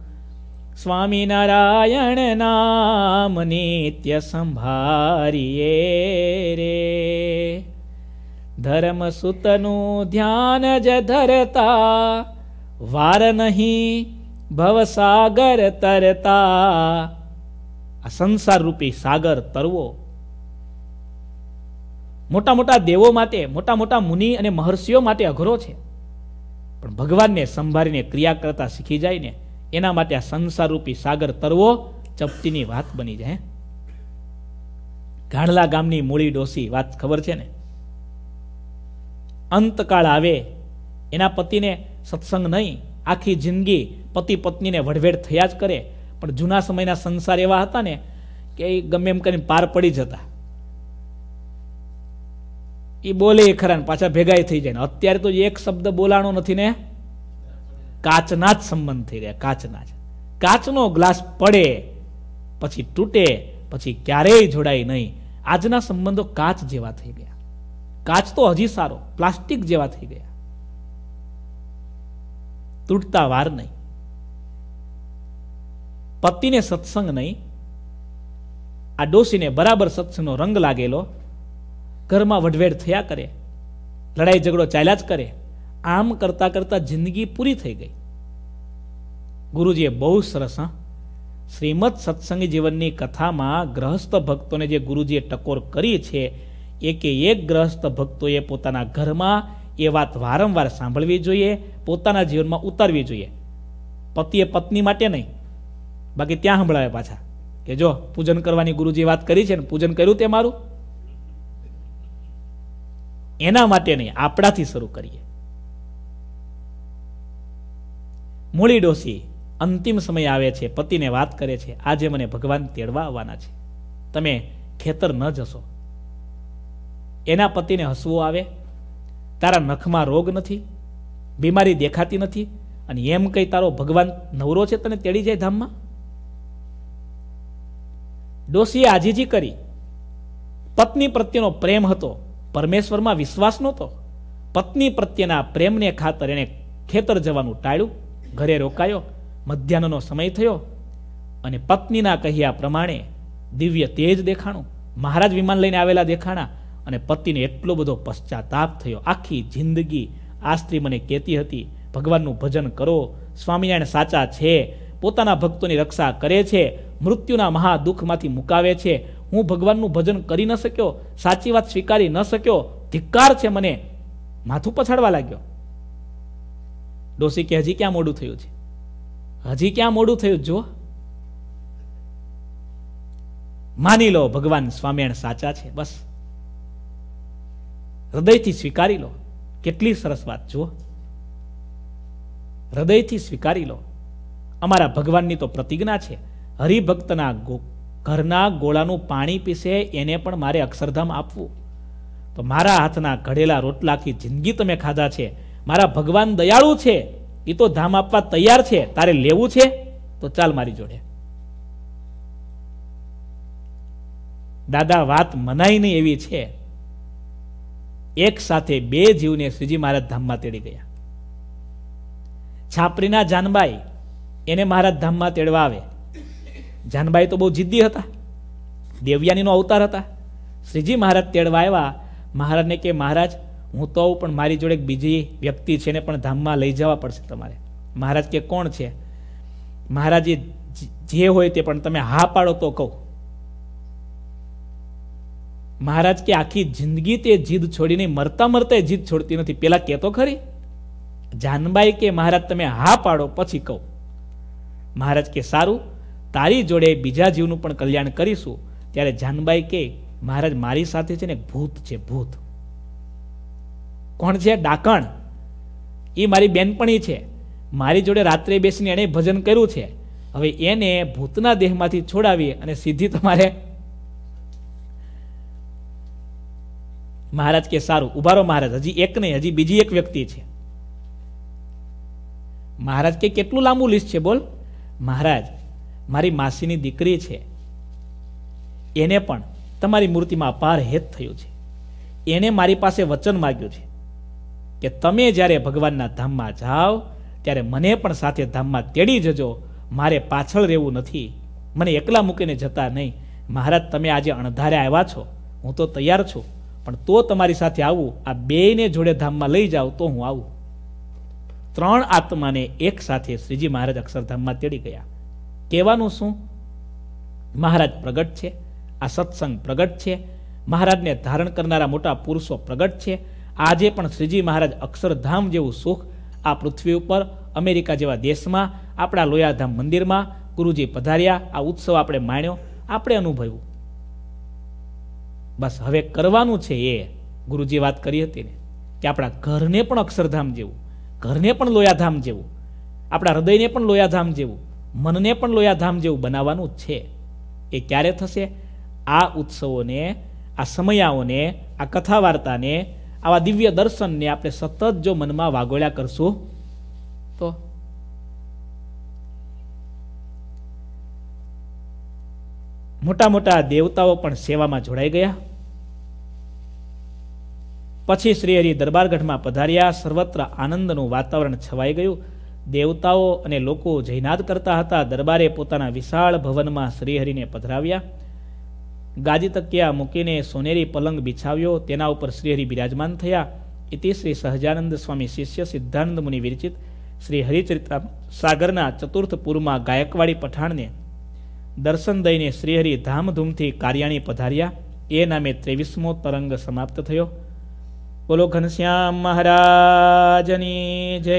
સ્વામિનારાયણ નામ નિત્ય સંભારીએ રે ધર્મસુતનું ધ્યાન જ ધરતા વાર નહીં ભવસાગર તરતા આ સંસાર રૂપી સાગર તરવો મોટા મોટા દેવો માટે મોટા મોટા મુનિ અને મહર્ષિઓ માટે અઘરો છે પણ ભગવાનને સંભાળીને ક્રિયા કરતા શીખી જાય ને એના માટે આ સંસારરૂપી સાગર તરવો ચપટીની વાત બની જાય ગાઢલા ગામની મૂળી ડોસી વાત ખબર છે ને અંતકાળ આવે એના પતિને સત્સંગ નહીં આખી જિંદગી પતિ પત્નીને વઢવેડ થયા જ કરે પણ જૂના સમયના સંસાર એવા હતા ને કે એ ગમે એમ કરીને પાર પડી જતા એ બોલે ખરા પાછા ભેગા થઈ જાય અત્યારે તો એક શબ્દ બોલાણો નથી ને કાચના જ સંબંધ થઈ ગયા કાચના જ કાચનો ગ્લાસ પડે પછી તૂટે પછી ક્યારેય જોડાય નહીં આજના સંબંધો કાચ જેવા થઈ ગયા કાચ તો હજી સારો પ્લાસ્ટિક જેવા થઈ ગયા તૂટતા વાર નહીં પતિને સત્સંગ નહીં આ ડોસીને બરાબર સત્સંગનો રંગ લાગેલો ઘરમાં વઢવેડ થયા કરે લડાઈ ઝઘડો ચાલ્યા જ કરે આમ કરતાં કરતાં જિંદગી પૂરી થઈ ગઈ ગુરુજીએ બહુ સરસ હા શ્રીમદ સત્સંગી જીવનની કથામાં ગ્રહસ્થ ભક્તોને જે ગુરુજીએ ટકોર કરી છે એકે એક ગ્રહસ્થ ભક્તોએ પોતાના ઘરમાં એ વાત વારંવાર સાંભળવી જોઈએ પોતાના જીવનમાં ઉતારવી જોઈએ પતિએ પત્ની માટે નહીં બાકી ત્યાં સંભળાવે પાછા કે જો પૂજન કરવાની ગુરુજી વાત કરી છે ને પૂજન કર્યું તે મારું એના માટે નહીં આપણાથી શરૂ કરીએ મૂળી ડોસી અંતિમ સમય આવે છે પતિને વાત કરે છે આજે મને ભગવાન તેડવા આવવાના છે તમે ખેતર ન જશો એના પતિને હસવું આવે તારા નખમાં રોગ નથી બીમારી દેખાતી નથી અને એમ કહી તારો ભગવાન નવરો છે તને તેડી જાય ધામમાં ડોસીએ આજીજી કરી પત્ની પ્રત્યેનો પ્રેમ હતો પરમેશ્વરમાં વિશ્વાસ નહોતો પત્ની પ્રત્યેના પ્રેમને ખાતર એણે ખેતર જવાનું ટાળ્યું ઘરે રોકાયો મધ્યાહનનો સમય થયો અને પત્નીના કહ્યા પ્રમાણે દિવ્ય તેજ દેખાણું મહારાજ વિમાન લઈને આવેલા દેખાણા અને પતિને એટલો બધો પશ્ચાતાપ થયો આખી જિંદગી આ સ્ત્રી મને કહેતી હતી ભગવાનનું ભજન કરો સ્વામિનારાયણ સાચા છે પોતાના ભક્તોની રક્ષા કરે છે મૃત્યુના મહાદુઃખમાંથી મુકાવે છે હું ભગવાનનું ભજન કરી ન શક્યો સાચી વાત સ્વીકારી ન શક્યો ધિક્કાર છે મને માથું પછાડવા લાગ્યો ડોસી કે હજી ક્યાં મોડું થયું છે હજી ક્યાં મોડું થયું જો માની લો ભગવાન સ્વામિયાણ સાચા છે બસ હૃદયથી સ્વીકારી લો કેટલી સરસ વાત જુઓ હૃદયથી સ્વીકારી લો અમારા ભગવાનની તો પ્રતિજ્ઞા છે હરિભક્તના ઘરના ગોળાનું પાણી પીશે એને પણ મારે અક્ષરધામ આપવું તો મારા હાથના ઘડેલા રોટલાથી જિંદગી તમે ખાધા છે મારા ભગવાન દયાળુ છે એ તો ધામ આપવા તૈયાર છે તારે લેવું છે તો ચાલ મારી જોડે દાદા વાત મનાય નહીં એવી છે એક સાથે બે જીવને શ્રીજી મહારાજ ધામમાં તેડી ગયા છાપરીના જાનબાઈ એને મહારાજ ધામમાં તેડવા આવે જાનબાઈ તો બહુ જિદ્દી હતા દેવયાનીનો અવતાર હતા શ્રીજી મહારાજ તેડવા આવ્યા મહારાજને કે મહારાજ હું તો પણ મારી જોડે એક બીજી વ્યક્તિ છે એને પણ ધામમાં લઈ જવા પડશે તમારે મહારાજ કે કોણ છે મહારાજે જે હોય તે પણ તમે હા પાડો તો કહો મહારાજ કે આખી જિંદગી તે જીદ છોડીને મરતા મરતા જીદ છોડતી નથી પેલા કહેતો ખરી જાનબાઈ કે મહારાજ તમે હા પાડો પછી કહો મહારાજ કે સારું તારી જોડે બીજા જીવનું પણ કલ્યાણ કરીશું ત્યારે જાનબાઈ કે મહારાજ મારી સાથે છે ને ભૂત છે ભૂત કોણ છે ડાકણ એ મારી બેનપણી છે મારી જોડે રાત્રે બેસીને એણે ભજન કર્યું છે હવે એને ભૂતના દેહમાંથી છોડાવી અને સીધી તમારે મહારાજ કે સારું ઉભારો મહારાજ હજી એક નહીં હજી બીજી એક વ્યક્તિ છે મહારાજ કે કેટલું લાંબુ લિસ્ટ છે બોલ મહારાજ મારી માસીની દીકરી છે એને પણ તમારી મૂર્તિમાં અપાર હેત થયું છે એણે મારી પાસે વચન માગ્યું છે કે તમે જ્યારે ભગવાનના ધામમાં જાઓ ત્યારે મને પણ સાથે ધામમાં તેડી જજો મારે પાછળ રહેવું નથી મને એકલા મૂકીને જતા નહીં મહારાજ તમે આજે અણધારે આવ્યા છો હું તો તૈયાર છું પણ તો તમારી સાથે આવું આ બેને જોડે ધામમાં લઈ જાઓ તો હું આવું ત્રણ આત્માને એક સાથે શ્રીજી મહારાજ અક્ષરધામમાં તેડી ગયા કહેવાનું શું મહારાજ પ્રગટ છે આ સત્સંગ પ્રગટ છે મહારાજને ધારણ કરનારા મોટા પુરુષો પ્રગટ છે આજે પણ શ્રીજી મહારાજ અક્ષરધામ જેવું સુખ આ પૃથ્વી ઉપર અમેરિકા જેવા દેશમાં આપણા લોયાધામ મંદિરમાં ગુરુજી પધાર્યા આ ઉત્સવ આપણે માણ્યો આપણે અનુભવ્યું બસ હવે કરવાનું છે એ ગુરુજી વાત કરી હતી ને કે આપણા ઘરને પણ અક્ષરધામ જેવું ઘરને પણ લોયાધામ જેવું આપણા હૃદયને પણ લોયાધામ જેવું મનને પણ લોયાધામ જેવું બનાવવાનું છે એ ક્યારે થશે આ ઉત્સવોને આ સમયાઓને આ કથા વાર્તાને આવા દિવ્ય દર્શનને આપણે સતત જો મનમાં વાગોળ્યા કરશું તો મોટા મોટા દેવતાઓ પણ સેવામાં જોડાઈ ગયા પછી શ્રી હરિ દરબારગઢમાં પધાર્યા સર્વત્ર આનંદનું વાતાવરણ છવાઈ ગયું દેવતાઓ અને લોકો જયનાદ કરતા હતા દરબારે પોતાના વિશાળ ભવનમાં શ્રીહરિને પધરાવ્યા ગાદી તકિયા મૂકીને સોનેરી પલંગ બિછાવ્યો તેના ઉપર શ્રીહરિ બિરાજમાન થયા ઇતિ શ્રી સહજાનંદ સ્વામી શિષ્ય સિદ્ધાનંદ મુનિ વિરચિત શ્રી હરિચરિત સાગરના ચતુર્થ પુરમાં ગાયકવાડી પઠાણને દર્શન દઈને શ્રીહરિ ધામધૂમથી કાર્યાણી પધાર્યા એ નામે ત્રેવીસમો તરંગ સમાપ્ત થયો બોલો ઘનશ્યામ મહારાજની જય